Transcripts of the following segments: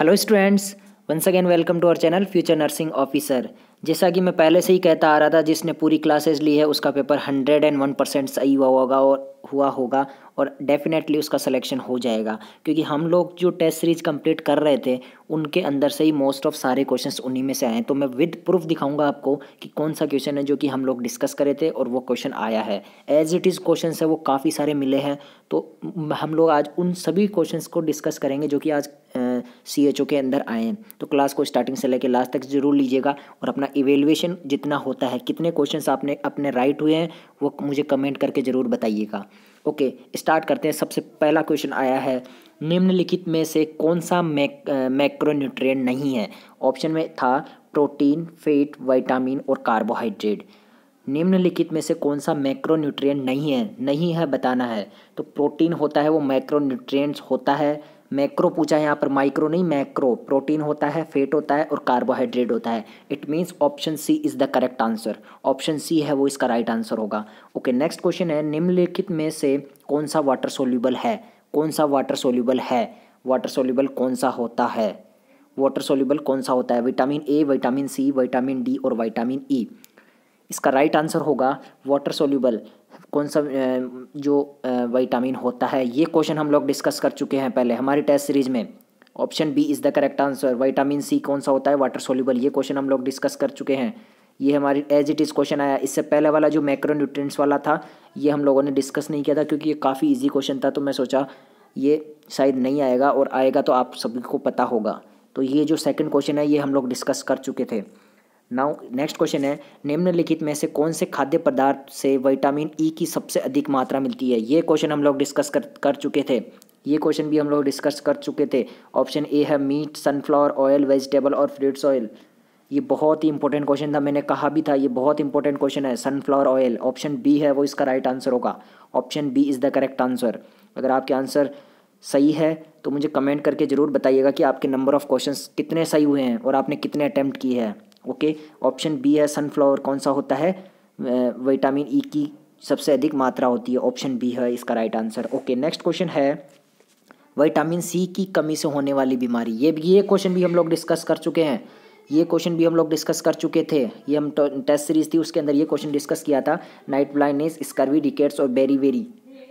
Hello students, once again welcome to our channel Future Nursing Officer. जैसा कि मैं पहले से ही कहता आ रहा था जिसने पूरी क्लासेस ली है उसका paper hundred and one percent सही हुआ होगा और हुआ होगा और डेफिनेटली उसका सिलेक्शन हो जाएगा क्योंकि हम लोग जो टेस्ट सीरीज कंप्लीट कर रहे थे उनके अंदर से ही मोस्ट ऑफ सारे क्वेश्चंस उन्हीं में से आए तो मैं विद प्रूफ दिखाऊंगा आपको कि कौन सा क्वेश्चन है जो कि हम लोग डिस्कस करे थे और वो क्वेश्चन आया है एज इट इज़ क्वेश्चन है वो काफ़ी सारे मिले हैं तो हम लोग आज उन सभी क्वेश्चन को डिस्कस करेंगे जो कि आज सी एच ओ के अंदर आए हैं तो क्लास को स्टार्टिंग से लेकर लास्ट तक जरूर लीजिएगा और अपना इवेल्युएशन जितना होता है कितने क्वेश्चंस आपने अपने राइट हुए हैं वो मुझे कमेंट करके ज़रूर बताइएगा ओके स्टार्ट करते हैं सबसे पहला क्वेश्चन आया है निम्नलिखित में से कौन सा मैक मैक्रोन्यूट्रिएंट नहीं है ऑप्शन में था प्रोटीन फेट वाइटामिन और कार्बोहाइड्रेट निम्नलिखित में से कौन सा मैक्रोन्यूट्रिएंट नहीं है नहीं है बताना है तो प्रोटीन होता है वो मैक्रोन्यूट्रिएंट्स होता है मैक्रो पूछा है यहाँ पर माइक्रो नहीं मैक्रो प्रोटीन होता है फेट होता है और कार्बोहाइड्रेट होता है it means option C is the correct answer option C है वो इसका राइट right आंसर होगा ओके नेक्स्ट क्वेश्चन है निम्नलिखित में से कौन सा वाटर सोल्यूबल है कौन सा वाटर सोल्यूबल है वाटर सोल्यूबल कौन सा होता है वाटर सोल्यूबल कौन सा होता है vitamin A vitamin C vitamin D और विटामिन ई e. इसका राइट आंसर होगा वाटर सोल्यूबल कौन सा जो विटामिन होता है ये क्वेश्चन हम लोग डिस्कस कर चुके हैं पहले हमारी टेस्ट सीरीज में option B is the correct answer vitamin C कौन सा होता है वाटर सोल्यूबल ये क्वेश्चन हम लोग डिस्कस कर चुके हैं ये हमारी एज इट इज़ क्वेश्चन आया इससे पहले वाला जो मैक्रो न्यूट्रिएंट्स वाला था ये हम लोगों ने डिस्कस नहीं किया था क्योंकि ये काफ़ी इजी क्वेश्चन था तो मैं सोचा ये शायद नहीं आएगा और आएगा तो आप सभी को पता होगा तो ये जो सेकंड क्वेश्चन है ये हम लोग डिस्कस कर चुके थे नाउ नेक्स्ट क्वेश्चन है निम्नलिखित में से कौन से खाद्य पदार्थ से विटामिन ई e की सबसे अधिक मात्रा मिलती है ये क्वेश्चन हम लोग डिस्कस कर कर चुके थे ये क्वेश्चन भी हम लोग डिस्कस कर चुके थे ऑप्शन ए है मीट सनफ्लावर ऑयल वेजिटेबल और फ्रूट्स ऑयल ये बहुत ही इंपॉर्टेंट क्वेश्चन था मैंने कहा भी था ये बहुत इंपॉर्टेंट क्वेश्चन है सनफ्लावर ऑयल ऑप्शन बी है वो इसका राइट आंसर होगा option B is the correct answer अगर आपके आंसर सही है तो मुझे कमेंट करके ज़रूर बताइएगा कि आपके नंबर ऑफ़ क्वेश्चन कितने सही हुए हैं और आपने कितने अटैम्प्ट किए हैं ओके ऑप्शन बी है सनफ्लावर कौन सा होता है विटामिन ई e की सबसे अधिक मात्रा होती है ऑप्शन बी है इसका right answer okay next question है विटामिन सी की कमी से होने वाली बीमारी ये ये क्वेश्चन भी हम लोग डिस्कस कर चुके हैं ये क्वेश्चन भी हम लोग डिस्कस कर चुके थे ये हम टेस्ट तो, सीरीज थी उसके अंदर ये क्वेश्चन डिस्कस किया था नाइट ब्लाइंडनेस स्कर्वी डिकेट्स और बेरी वेरी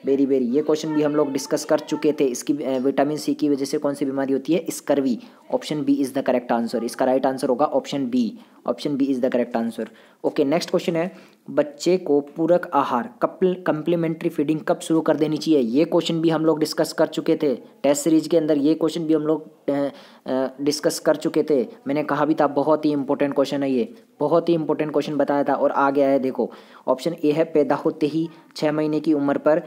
बेरी बेरी ये क्वेश्चन भी हम लोग डिस्कस कर चुके थे इसकी विटामिन सी की वजह से कौन सी बीमारी होती है scurvy option B is the correct answer इसका राइट आंसर होगा option B option B is the correct answer okay next question है बच्चे को पूरक आहार कपल कंप्लीमेंट्री फीडिंग कब शुरू कर देनी चाहिए ये क्वेश्चन भी हम लोग डिस्कस कर चुके थे टेस्ट सीरीज के अंदर ये क्वेश्चन भी हम लोग डिस्कस कर चुके थे मैंने कहा भी था बहुत ही इंपॉर्टेंट क्वेश्चन है ये बहुत ही इंपॉर्टेंट क्वेश्चन बताया था और आ गया है देखो ऑप्शन ए है पैदा होते ही छः महीने की उम्र पर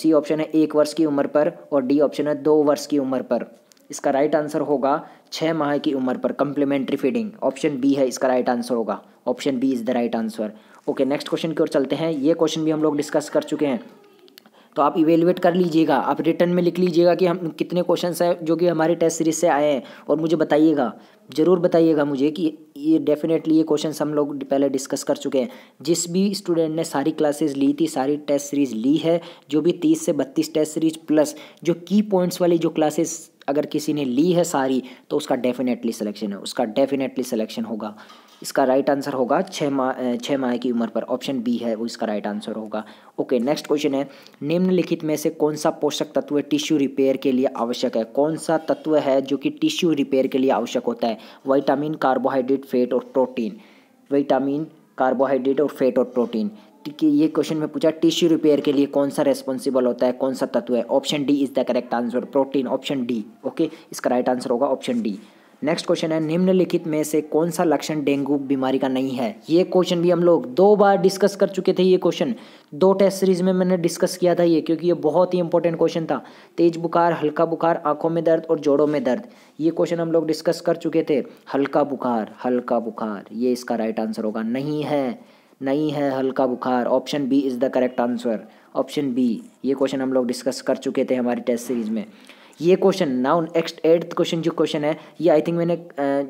सी ऑप्शन है एक वर्ष की उम्र पर और डी ऑप्शन है दो वर्ष की उम्र पर इसका राइट आंसर होगा छः माह की उम्र पर कंप्लीमेंट्री फीडिंग ऑप्शन बी है इसका राइट आंसर होगा option B is the right answer okay next question की ओर चलते हैं ये क्वेश्चन भी हम लोग डिस्कस कर चुके हैं तो आप इवेलुएट कर लीजिएगा आप रिटर्न में लिख लीजिएगा कि हम कितने क्वेश्चन हैं जो कि हमारे टेस्ट सीरीज से आए हैं और मुझे बताइएगा ज़रूर बताइएगा मुझे कि ये डेफिनेटली ये क्वेश्चन हम लोग पहले डिस्कस कर चुके हैं जिस भी स्टूडेंट ने सारी क्लासेस ली थी सारी टेस्ट सीरीज़ ली है जो भी तीस से बत्तीस टेस्ट सीरीज प्लस जो की पॉइंट्स वाली जो क्लासेस अगर किसी ने ली है सारी तो उसका डेफिनेटली सिलेक्शन है उसका डेफिनेटली सिलेक्शन होगा इसका राइट आंसर होगा छः माह छः माह की उम्र पर ऑप्शन बी है वो इसका राइट आंसर होगा ओके नेक्स्ट क्वेश्चन है निम्नलिखित में से कौन सा पोषक तत्व टिश्यू रिपेयर के लिए आवश्यक है कौन सा तत्व है जो कि टिश्यू रिपेयर के लिए आवश्यक होता है वाइटामिन कार्बोहाइड्रेट फेट और प्रोटीन वाइटामिन कार्बोहाइड्रेट और फेट और प्रोटीन कि ये क्वेश्चन में पूछा टिश्यू रिपेयर के लिए कौन सा रेस्पॉन्सिबल होता है कौन सा तत्व है option D is the correct answer protein option D okay इसका राइट आंसर होगा ऑप्शन डी नेक्स्ट क्वेश्चन है निम्नलिखित में से कौन सा लक्षण डेंगू बीमारी का नहीं है ये क्वेश्चन भी हम लोग दो बार डिस्कस कर चुके थे ये क्वेश्चन दो टेस्ट सीरीज में मैंने डिस्कस किया था ये क्योंकि ये बहुत ही इंपॉर्टेंट क्वेश्चन था तेज बुखार हल्का बुखार आंखों में दर्द और जोड़ों में दर्द ये क्वेश्चन हम लोग डिस्कस कर चुके थे हल्का बुखार हल्का बुखार ये इसका राइट आंसर होगा नहीं है नहीं है हल्का बुखार option B is the correct answer option B ये क्वेश्चन हम लोग डिस्कस कर चुके थे हमारी टेस्ट सीरीज में ये question now next eighth question जो क्वेश्चन है ये आई थिंक मैंने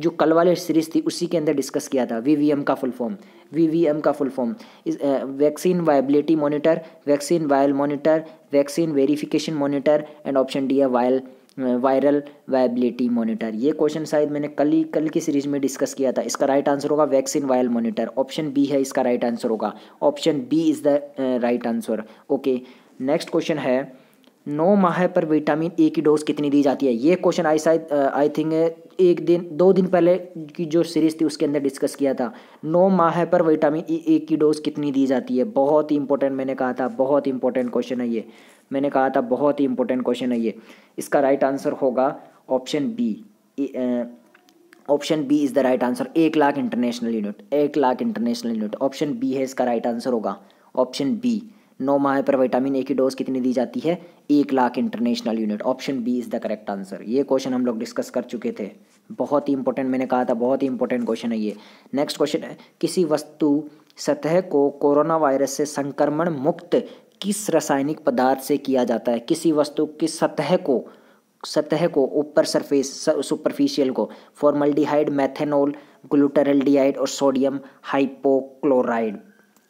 जो कल वाले सीरीज थी उसी के अंदर डिस्कस किया था वी का फुल फॉर्म वीवीएम का full form is vaccine viability monitor vaccine vial monitor vaccine verification monitor and option D है वायल वायरल वायबिलिटी मॉनिटर ये क्वेश्चन शायद मैंने कल ही कल की सीरीज में डिस्कस किया था इसका राइट आंसर होगा vaccine vial monitor option B है इसका राइट आंसर होगा option B is the right answer okay next question है नौ माह पर विटामिन ए की डोज कितनी दी जाती है ये क्वेश्चन आई शायद आई थिंक एक दिन दो दिन पहले की जो सीरीज थी उसके अंदर डिस्कस किया था नौ माह पर विटामिन ई ए की डोज कितनी दी जाती है बहुत ही इंपॉर्टेंट मैंने कहा था बहुत ही इंपॉर्टेंट क्वेश्चन है ये मैंने कहा था बहुत ही इंपॉर्टेंट क्वेश्चन है ये इसका राइट आंसर होगा option B option B is the right answer एक लाख इंटरनेशनल यूनिट एक lakh international unit option B है इसका राइट आंसर होगा ऑप्शन बी नौ माह पर विटामिन ए की डोज कितनी दी जाती है एक lakh international unit option B is the correct answer ये क्वेश्चन हम लोग डिस्कस कर चुके थे बहुत ही इंपॉर्टेंट मैंने कहा था बहुत ही इंपॉर्टेंट क्वेश्चन है ये नेक्स्ट क्वेश्चन है किसी वस्तु सतह को कोरोना वायरस से संक्रमण मुक्त किस रासायनिक पदार्थ से किया जाता है किसी वस्तु की सतह को सतह को ऊपर सरफेस सुपरफिशियल को फॉर्मल्डिहाइड मेथेनॉल ग्लूटरल और सोडियम हाइपोक्लोराइड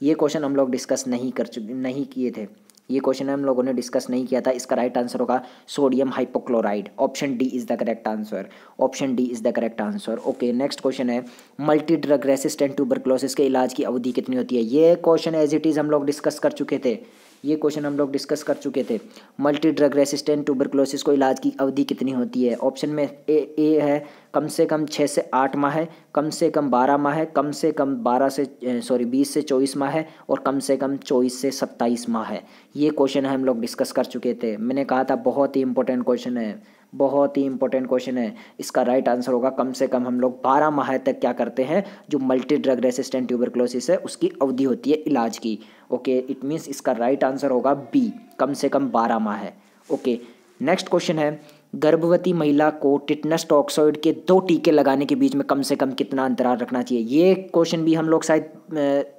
ये क्वेश्चन हम लोग डिस्कस नहीं कर चुके नहीं किए थे ये क्वेश्चन हम लोगों ने डिस्कस नहीं किया था इसका राइट आंसर होगा sodium hypochloride option D is the correct answer option D is the correct answer okay next question है मल्टी ड्रग रेसिस्टेंट ट्यूबरक्लोसिस के इलाज की अवधि कितनी होती है ये क्वेश्चन एज इट इज़ हम लोग डिस्कस कर चुके थे ये क्वेश्चन हम लोग डिस्कस कर चुके थे मल्टी ड्रग रेसिस्टेंट ट्यूबरकुलोसिस को इलाज की अवधि कितनी होती है ऑप्शन में ए ए है कम से कम छः से आठ माह है कम से कम बारह माह है कम से कम बारह से सॉरी बीस से चौबीस माह है और कम से कम चौबीस से सत्ताईस माह है ये क्वेश्चन हम लोग डिस्कस कर चुके थे मैंने कहा था बहुत ही इंपॉर्टेंट क्वेश्चन है बहुत ही इंपॉर्टेंट क्वेश्चन है इसका राइट आंसर होगा कम से कम हम लोग बारह माह तक क्या करते हैं जो मल्टी ड्रग रेसिस्टेंट ट्यूबरक्लोसिस है उसकी अवधि होती है इलाज की ओके इट मीन्स इसका राइट आंसर होगा बी कम से कम बारह माह है ओके नेक्स्ट क्वेश्चन है गर्भवती महिला को टिटनस टॉक्सॉइड के दो टीके लगाने के बीच में कम से कम कितना अंतराल रखना चाहिए ये क्वेश्चन भी हम लोग शायद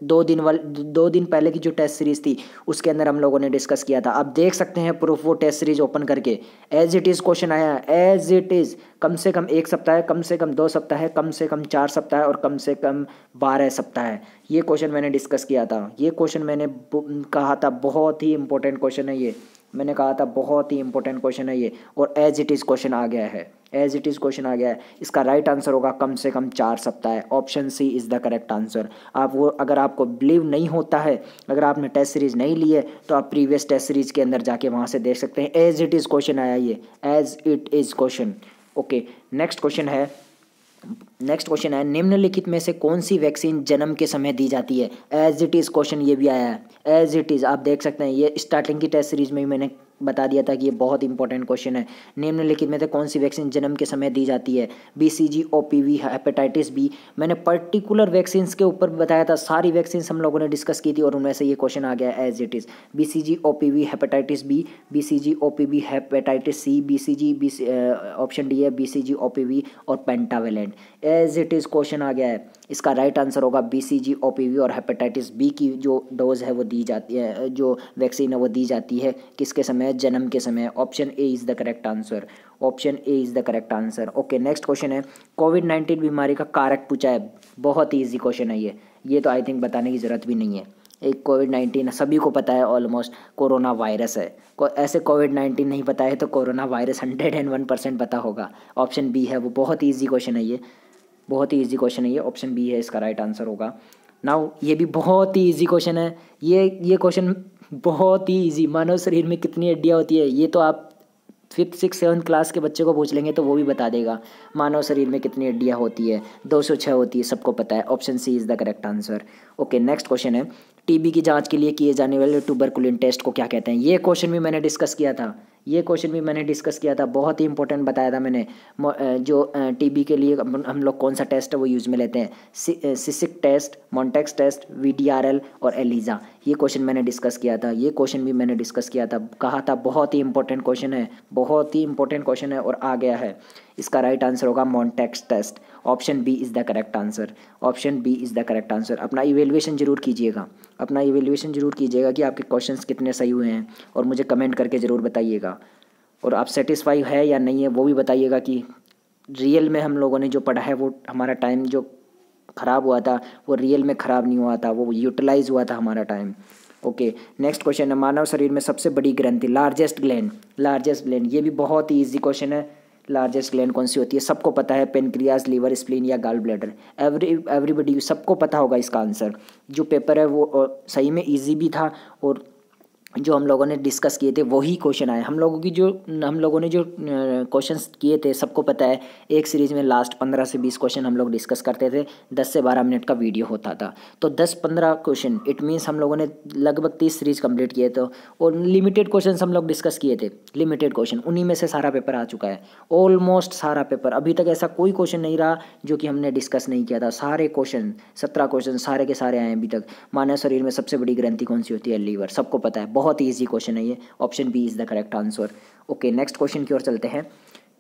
दो दिन वाल दो दिन पहले की जो टेस्ट सीरीज़ थी उसके अंदर हम लोगों ने डिस्कस किया था अब देख सकते हैं प्रूफ वो टेस्ट सीरीज ओपन करके एज इट इज़ क्वेश्चन आया एज इट इज़ कम से कम एक सप्ताह कम से कम दो सप्ताह कम से कम चार सप्ताह और कम से कम बारह सप्ताह ये क्वेश्चन मैंने डिस्कस किया था ये क्वेश्चन मैंने कहा था बहुत ही इंपॉर्टेंट क्वेश्चन है ये मैंने कहा था बहुत ही इंपॉर्टेंट क्वेश्चन है ये और एज इट इज़ क्वेश्चन आ गया है एज इट इज़ क्वेश्चन आ गया है इसका राइट right आंसर होगा कम से कम चार सप्ताह option C is the correct answer आप वो अगर आपको बिलीव नहीं होता है अगर आपने टेस्ट सीरीज नहीं ली है तो आप प्रीवियस टेस्ट सीरीज के अंदर जाके वहाँ से देख सकते हैं एज इट इज़ क्वेश्चन आया ये as it is question okay next question है नेक्स्ट क्वेश्चन है निम्नलिखित में से कौन सी वैक्सीन जन्म के समय दी जाती है एज इट इज़ क्वेश्चन ये भी आया है एज इट इज़ आप देख सकते हैं ये स्टार्टिंग की टेस्ट सीरीज में ही मैंने बता दिया था कि ये बहुत इंपॉर्टेंट क्वेश्चन है निम्नलिखित में से कौन सी वैक्सीन जन्म के समय दी जाती है B C G O P V hepatitis B मैंने पर्टिकुलर वैक्सीन के ऊपर बताया था सारी वैक्सीन हम लोगों ने डिस्कस की थी और उनमें से ये क्वेश्चन आ गया as it is B C G O P V hepatitis B B C G O P V hepatitis C B C G B option D है B C G O P V और pentavalent as it is question आ गया है इसका right answer होगा B C G OPV और hepatitis B की जो डोज है वो दी जाती है जो वैक्सीन है वो दी जाती है किसके समय जन्म के समय option A is the correct answer option A is the correct answer okay next question है कोविड नाइन्टीन बीमारी का कारक पूछा है बहुत ही ईजी क्वेश्चन है ये ये तो आई थिंक बताने की ज़रूरत भी नहीं है एक कोविड नाइन्टीन सभी को पता है ऑलमोस्ट कोरोना वायरस है को ऐसे कोविड नाइन्टीन नहीं पता है तो corona virus hundred and one percent पता होगा ऑप्शन बी है वो बहुत ईजी क्वेश्चन है ये बहुत ही ईजी क्वेश्चन है ये ऑप्शन बी है इसका राइट आंसर होगा नाउ ये भी बहुत ही ईजी क्वेश्चन है ये ये क्वेश्चन बहुत ही ईजी मानव शरीर में कितनी हड्डियाँ होती है ये तो आप फिफ्थ सिक्स सेवन्थ क्लास के बच्चे को पूछ लेंगे तो वो भी बता देगा मानव शरीर में कितनी हड्डियाँ होती है दो सौ छः होती है सबको पता है option C is the correct answer okay next question है टीबी की जांच के लिए किए जाने वाले ट्यूबरकुलिन टेस्ट को क्या कहते हैं ये क्वेश्चन भी मैंने डिस्कस किया था ये क्वेश्चन भी मैंने डिस्कस किया था बहुत ही इंपॉर्टेंट बताया था मैंने जो टीबी के लिए हम लोग कौन सा टेस्ट है वो यूज़ में लेते हैं सिसिक टेस्ट मॉन्टेक्स टेस्ट वी और एलिज़ा ये क्वेश्चन मैंने डिस्कस किया था ये क्वेश्चन भी मैंने डिस्कस किया था कहा था बहुत ही इंपॉर्टेंट क्वेश्चन है बहुत ही इंपॉर्टेंट क्वेश्चन है और आ गया है इसका राइट आंसर होगा Mantoux test option B is the correct answer option B is the correct answer अपना इवेल्युएशन जरूर कीजिएगा अपना इवेल्युएशन जरूर कीजिएगा कि आपके क्वेश्चन कितने सही हुए हैं और मुझे कमेंट करके ज़रूर बताइएगा और आप सेटिस्फाई है या नहीं है वो भी बताइएगा कि रियल में हम लोगों ने जो पढ़ा है वो हमारा टाइम जो ख़राब हुआ था वो रियल में ख़राब नहीं हुआ था वो यूटिलाइज हुआ था हमारा टाइम ओके नेक्स्ट क्वेश्चन है मानव शरीर में सबसे बड़ी ग्रंथि लार्जेस्ट ग्लैंड लार्जेस्ट ग्लैंड ये भी बहुत ही ईजी क्वेश्चन है लार्जेस्ट ग्लैंड कौन सी होती है सबको पता है पेनक्रियाज लीवर स्प्लीन या गाल ब्लैडर एवरी एवरीबडी सबको पता होगा इसका आंसर जो पेपर है वो सही में ईजी भी था और जो हम लोगों ने डिस्कस किए थे वही क्वेश्चन आए हम लोगों की जो हम लोगों ने जो क्वेश्चन किए थे सबको पता है एक सीरीज़ में लास्ट पंद्रह से बीस क्वेश्चन हम लोग डिस्कस करते थे दस से बारह मिनट का वीडियो होता था तो दस पंद्रह क्वेश्चन इट मीन्स हम लोगों ने लगभग तीस सीरीज़ कंप्लीट किए थे और लिमिटेड क्वेश्चन हम लोग डिस्कस किए थे लिमिटेड क्वेश्चन उन्हीं में से सारा पेपर आ चुका है ऑलमोस्ट सारा पेपर अभी तक ऐसा कोई क्वेश्चन नहीं रहा जो कि हमने डिस्कस नहीं किया था सारे क्वेश्चन सत्रह क्वेश्चन सारे के सारे आए अभी तक मानव शरीर में सबसे बड़ी ग्रंथि कौन सी होती है लीवर सबको पता है बहुत ही ईजी क्वेश्चन है ये option B is the correct answer okay next question की ओर चलते हैं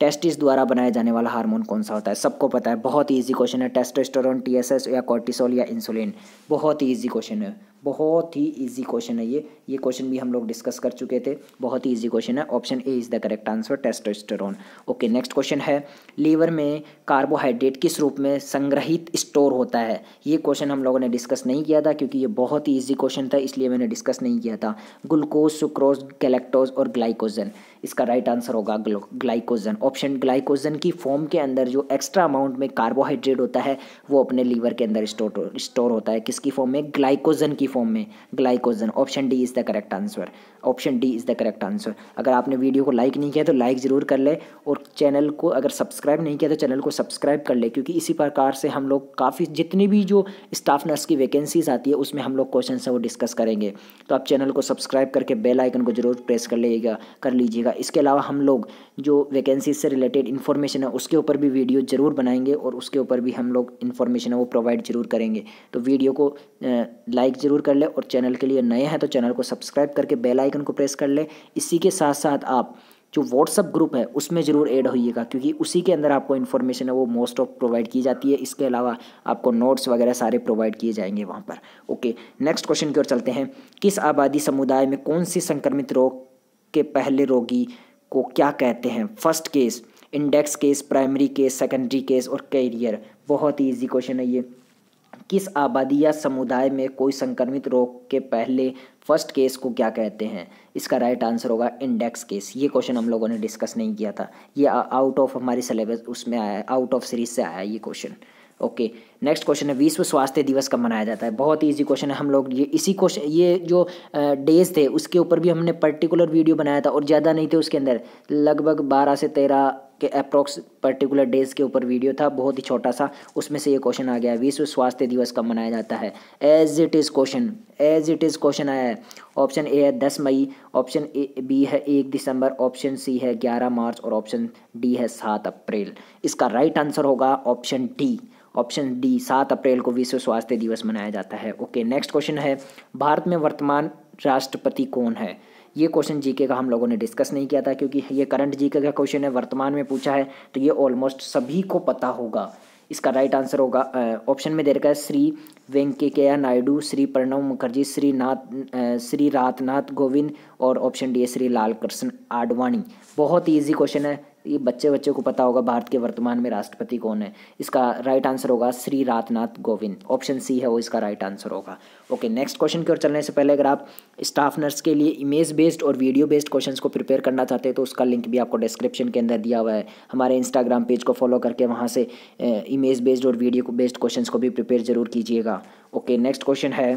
टेस्टिस द्वारा बनाया जाने वाला हार्मोन कौन सा होता है सबको पता है बहुत ही ईजी क्वेश्चन है टेस्टोस्टेरोन टीएसएस या कॉर्टिसोल या इंसुलिन बहुत ही ईजी क्वेश्चन है बहुत ही इजी क्वेश्चन है ये ये क्वेश्चन भी हम लोग डिस्कस कर चुके थे बहुत ही इजी क्वेश्चन है option A is the correct answer testosterone okay next question है लीवर में कार्बोहाइड्रेट किस रूप में संग्रहित स्टोर होता है ये क्वेश्चन हम लोगों ने डिस्कस नहीं किया था क्योंकि ये बहुत ही ईजी क्वेश्चन था इसलिए मैंने डिस्कस नहीं किया था ग्लूकोज सुक्रोज गैलेक्टोज और ग्लाइकोजन इसका राइट आंसर होगा ग्लाइकोजन ऑप्शन ग्लाइकोजन की फॉर्म के अंदर जो एक्स्ट्रा अमाउंट में कार्बोहाइड्रेट होता है वो अपने लीवर के अंदर स्टोर स्टोर होता है किसकी फॉर्म में ग्लाइकोजन की फॉर्म में glycogen option D is the correct answer option D is the correct answer अगर आपने वीडियो को लाइक नहीं किया तो लाइक ज़रूर कर ले और चैनल को अगर सब्सक्राइब नहीं किया तो चैनल को सब्सक्राइब कर ले क्योंकि इसी प्रकार से हम लोग काफ़ी जितनी भी जो स्टाफ नर्स की वैकेंसीज आती है उसमें हम लोग क्वेश्चन है वो डिस्कस करेंगे तो आप चैनल को सब्सक्राइब करके बेल आइकन को ज़रूर प्रेस कर लीजिएगा कर लीजिएगा इसके अलावा हम लोग जो वैकेंसीज से रिलेटेड इन्फॉर्मेशन है उसके ऊपर भी वीडियो ज़रूर बनाएंगे और उसके ऊपर भी हम लोग इन्फॉर्मेशन है वो प्रोवाइड ज़रूर करेंगे तो वीडियो को लाइक ज़रूर जरूर कर ले और चैनल के लिए नए हैं तो चैनल को सब्सक्राइब करके बेल आइकन को प्रेस कर ले इसी के साथ साथ आप जो व्हाट्सअप ग्रुप है उसमें ज़रूर ऐड होइएगा क्योंकि उसी के अंदर आपको इन्फॉर्मेशन है वो मोस्ट ऑफ प्रोवाइड की जाती है इसके अलावा आपको नोट्स वगैरह सारे प्रोवाइड किए जाएंगे वहाँ पर ओके नेक्स्ट क्वेश्चन की ओर चलते हैं किस आबादी समुदाय में कौन सी संक्रमित रोग के पहले रोगी को क्या कहते हैं first case index case primary case secondary case और कैरियर बहुत ही ईजी क्वेश्चन है ये किस आबादी या समुदाय में कोई संक्रमित रोग के पहले फर्स्ट केस को क्या कहते हैं इसका राइट आंसर होगा इंडेक्स केस ये क्वेश्चन हम लोगों ने डिस्कस नहीं किया था ये आउट ऑफ हमारी सिलेबस उसमें आया आउट ऑफ सीरीज से आया ये question okay okay. Next question है विश्व स्वास्थ्य दिवस कब मनाया जाता है बहुत ही ईजी क्वेश्चन है हम लोग ये इसी क्वेश्चन ये जो डेज थे उसके ऊपर भी हमने पर्टिकुलर वीडियो बनाया था और ज़्यादा नहीं थे उसके अंदर लगभग बारह से तेरह के अप्रोक्स पर्टिकुलर डेज के ऊपर वीडियो था बहुत ही छोटा सा उसमें से ये क्वेश्चन आ गया है विश्व स्वास्थ्य दिवस कब मनाया जाता है as it is question as it is question आया है ऑप्शन ए है दस मई ऑप्शन बी है एक दिसंबर ऑप्शन सी है ग्यारह मार्च और ऑप्शन डी है सात अप्रैल इसका राइट आंसर होगा ऑप्शन डी ऑप्शन डी सात अप्रैल को विश्व स्वास्थ्य दिवस मनाया जाता है ओके नेक्स्ट क्वेश्चन है भारत में वर्तमान राष्ट्रपति कौन है ये क्वेश्चन जीके का हम लोगों ने डिस्कस नहीं किया था क्योंकि ये करंट जीके का क्वेश्चन है वर्तमान में पूछा है तो ये ऑलमोस्ट सभी को पता होगा इसका राइट आंसर होगा ऑप्शन में दे रखा है श्री वेंकैया नायडू श्री प्रणव मुखर्जी श्री नाथ श्री रातनाथ गोविंद और ऑप्शन डी है श्री लाल कृष्ण आडवाणी बहुत ही ईजी क्वेश्चन है ये बच्चे बच्चे को पता होगा भारत के वर्तमान में राष्ट्रपति कौन है इसका राइट आंसर होगा श्री रातनाथ गोविंद ऑप्शन सी है वो इसका राइट आंसर होगा ओके नेक्स्ट क्वेश्चन की ओर चलने से पहले अगर आप स्टाफ नर्स के लिए इमेज बेस्ड और वीडियो बेस्ड क्वेश्चन को प्रिपेयर करना चाहते हैं तो उसका लिंक भी आपको डिस्क्रिप्शन के अंदर दिया हुआ है हमारे इंस्टाग्राम पेज को फॉलो करके वहाँ से इमेज बेस्ड और वीडियो बेस्ड क्वेश्चन को भी प्रिपेयर जरूर कीजिएगा ओके नेक्स्ट क्वेश्चन है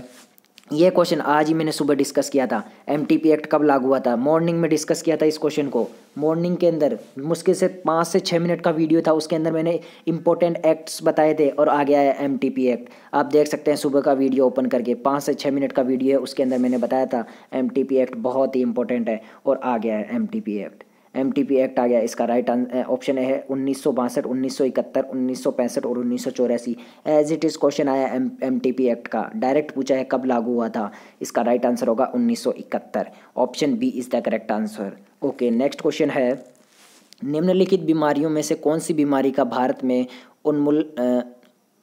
ये क्वेश्चन आज ही मैंने सुबह डिस्कस किया था एम एक्ट कब लागू हुआ था मॉर्निंग में डिस्कस किया था इस क्वेश्चन को मॉर्निंग के अंदर मुश्किल से पाँच से छः मिनट का वीडियो था उसके अंदर मैंने इंपॉर्टेंट एक्ट्स बताए थे और आ गया है एम एक्ट आप देख सकते हैं सुबह का वीडियो ओपन करके पाँच से छः मिनट का वीडियो है उसके अंदर मैंने बताया था एम एक्ट बहुत ही इंपॉर्टेंट है और आ गया है एम एक्ट एम एक्ट आ गया इसका राइट ऑप्शन है उन्नीस सौ बासठ उन्नीस सौ इकहत्तर उन्नीस सौ पैंसठ और उन्नीस सौ चौरासी एज इट इज़ क्वेश्चन आया एम एम एक्ट का डायरेक्ट पूछा है कब लागू हुआ था इसका राइट आंसर होगा उन्नीस सौ इकहत्तर option B is the correct answer okay next question है निम्नलिखित बीमारियों में से कौन सी बीमारी का भारत में उन्मूल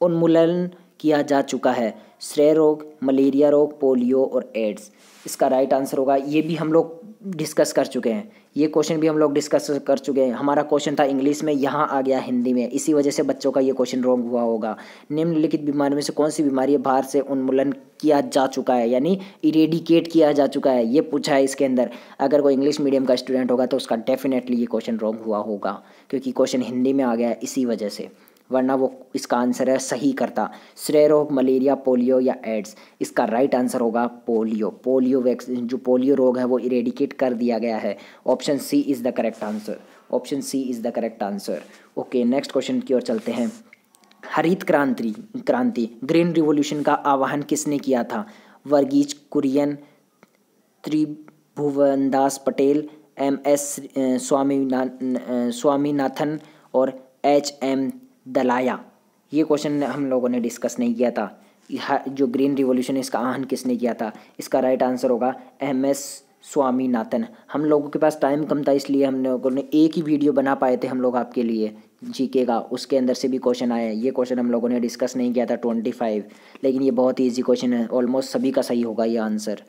उन्मूलन किया जा चुका है श्रेय रोग मलेरिया रोग पोलियो और एड्स इसका राइट आंसर होगा ये भी हम लोग डिस्कस कर चुके हैं ये क्वेश्चन भी हम लोग डिस्कस कर चुके हैं हमारा क्वेश्चन था इंग्लिश में यहाँ आ गया हिंदी में इसी वजह से बच्चों का ये क्वेश्चन रॉन्ग हुआ होगा निम्नलिखित बीमारियों में से कौन सी बीमारी बाहर से उन्मूलन किया जा चुका है यानी इरेडिकेट किया जा चुका है ये पूछा है इसके अंदर अगर कोई इंग्लिश मीडियम का स्टूडेंट होगा तो उसका डेफिनेटली ये क्वेश्चन रॉन्ग हुआ होगा क्योंकि क्वेश्चन हिंदी में आ गया है इसी वजह से वरना वो इसका आंसर है सही करता श्रेय रोग मलेरिया पोलियो या एड्स इसका राइट आंसर होगा पोलियो पोलियो वैक्सीन जो पोलियो रोग है वो इरेडिकेट कर दिया गया है option C is the correct answer option C is the correct answer okay next question की ओर चलते हैं हरित क्रांति क्रांति ग्रीन रिवोल्यूशन का आह्वान किसने किया था वर्गीज कुरियन त्रिभुवनदास पटेल एम एस स्वामी स्वामीनाथन और एच एम दलाया ये क्वेश्चन हम लोगों ने डिस्कस नहीं किया था जो ग्रीन रिवॉल्यूशन इसका आहन किसने किया था इसका राइट आंसर होगा एम एस स्वामीनाथन हम लोगों के पास टाइम कम था इसलिए हम लोगों ने एक ही वीडियो बना पाए थे हम लोग आपके लिए जीके का उसके अंदर से भी क्वेश्चन आया ये क्वेश्चन हम लोगों ने डिस्कस नहीं किया था ट्वेंटी फाइव लेकिन ये बहुत ईजी क्वेश्चन है ऑलमोस्ट सभी का सही होगा ये आंसर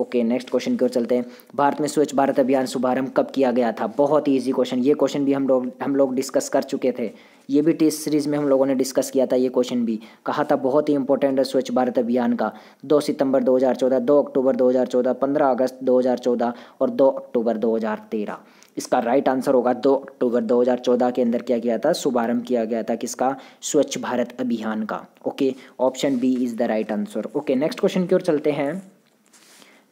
ओके नेक्स्ट क्वेश्चन की ओर चलते हैं भारत में स्वच्छ भारत अभियान शुभारंभ कब किया गया था बहुत ही ईजी क्वेश्चन ये क्वेश्चन भी हम लोग हम लोग डिस्कस कर चुके थे ये भी टेस्ट सीरीज़ में हम लोगों ने डिस्कस किया था ये क्वेश्चन भी कहा था बहुत ही इंपॉर्टेंट है स्वच्छ भारत अभियान का दो सितंबर 2014 दो अक्टूबर 2014 15 अगस्त 2014 और दो अक्टूबर 2013 इसका राइट आंसर होगा दो अक्टूबर 2014 के अंदर क्या किया था शुभारंभ किया गया था किसका स्वच्छ भारत अभियान का okay option B is the right answer okay next question की ओर चलते हैं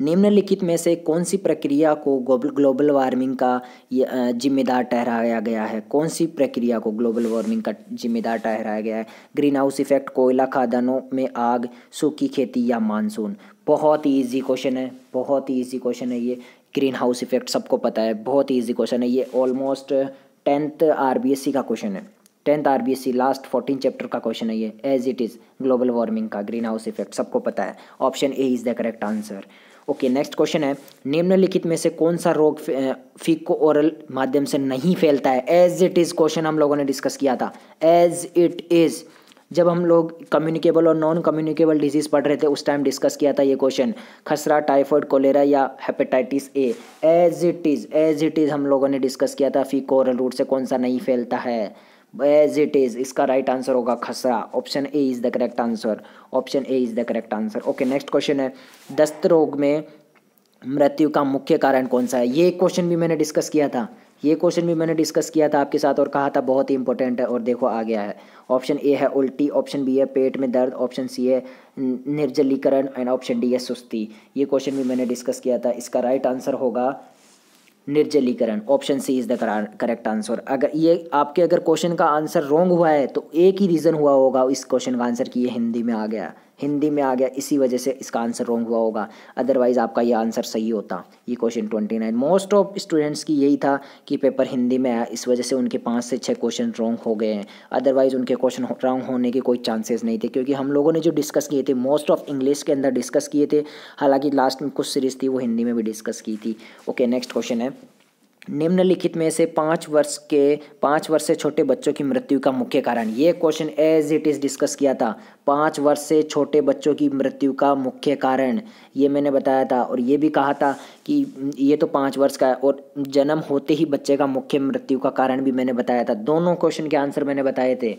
निम्नलिखित में से कौन सी प्रक्रिया को ग्लोबल वार्मिंग का जिम्मेदार ठहराया गया है कौन सी प्रक्रिया को ग्लोबल वार्मिंग का जिम्मेदार ठहराया गया है ग्रीन हाउस इफेक्ट कोयला खादानों में आग सूखी खेती या मानसून बहुत ही ईजी क्वेश्चन है बहुत ही ईजी क्वेश्चन है ये ग्रीन हाउस इफेक्ट सबको पता है बहुत ही ईजी क्वेश्चन है ये ऑलमोस्ट टेंथ आर का क्वेश्चन है tenth R B S C last fourteen chapter का क्वेश्चन है ये as it is global warming का ग्रीन हाउस इफेक्ट सबको पता है option A is the correct answer okay next question है निम्नलिखित में से कौन सा रोग फीको ओरल माध्यम से नहीं फैलता है एज इट इज़ क्वेश्चन हम लोगों ने डिस्कस किया था एज इट इज़ जब हम लोग कम्युनिकेबल और नॉन कम्युनिकेबल डिजीज़ पढ़ रहे थे उस टाइम डिस्कस किया था ये क्वेश्चन खसरा टाइफॉइड कोलेरा या hepatitis A as it is as it is हम लोगों ने डिस्कस किया था फीको ओरल रूट से कौन सा नहीं फैलता है एज इट इज़ इसका राइट right आंसर होगा खसरा option A is the correct answer option A is the correct answer okay next question है दस्त रोग में मृत्यु का मुख्य कारण कौन सा है ये क्वेश्चन भी मैंने डिस्कस किया था ये क्वेश्चन भी मैंने डिस्कस किया था आपके साथ और कहा था बहुत ही इंपॉर्टेंट है और देखो आ गया है ऑप्शन ए है उल्टी ऑप्शन बी है पेट में दर्द ऑप्शन सी है निर्जलीकरण एंड ऑप्शन डी है सुस्ती ये क्वेश्चन भी मैंने डिस्कस किया था इसका राइट right आंसर होगा निर्जलीकरण option C is the correct answer अगर ये आपके अगर क्वेश्चन का आंसर रॉन्ग हुआ है तो एक ही रीज़न हुआ होगा इस क्वेश्चन का आंसर कि ये हिंदी में आ गया हिंदी में आ गया इसी वजह से इसका आंसर रॉन्ग हुआ होगा अदरवाइज़ आपका ये आंसर सही होता ये question twenty nine most of students की यही था कि पेपर हिंदी में आया इस वजह से उनके पाँच से छः क्वेश्चन रॉन्ग हो गए हैं अदरवाइज़ उनके क्वेश्चन रॉन्ग होने के कोई चांसेस नहीं थे क्योंकि हम लोगों ने जो डिस्कस किए थे मोस्ट ऑफ इंग्लिश के अंदर डिस्कस किए थे हालांकि लास्ट में कुछ सीरीज़ थी वो हिंदी में भी डिस्कस की थी ओके नेक्स्ट क्वेश्चन है निम्नलिखित में से पाँच वर्ष के पाँच वर्ष से छोटे बच्चों की मृत्यु का मुख्य कारण ये question as it is discuss किया था पाँच वर्ष से छोटे बच्चों की मृत्यु का मुख्य कारण ये मैंने बताया था और ये भी कहा था कि ये तो पाँच वर्ष का है और जन्म होते ही बच्चे का मुख्य मृत्यु का कारण भी मैंने बताया था दोनों क्वेश्चन के आंसर मैंने बताए थे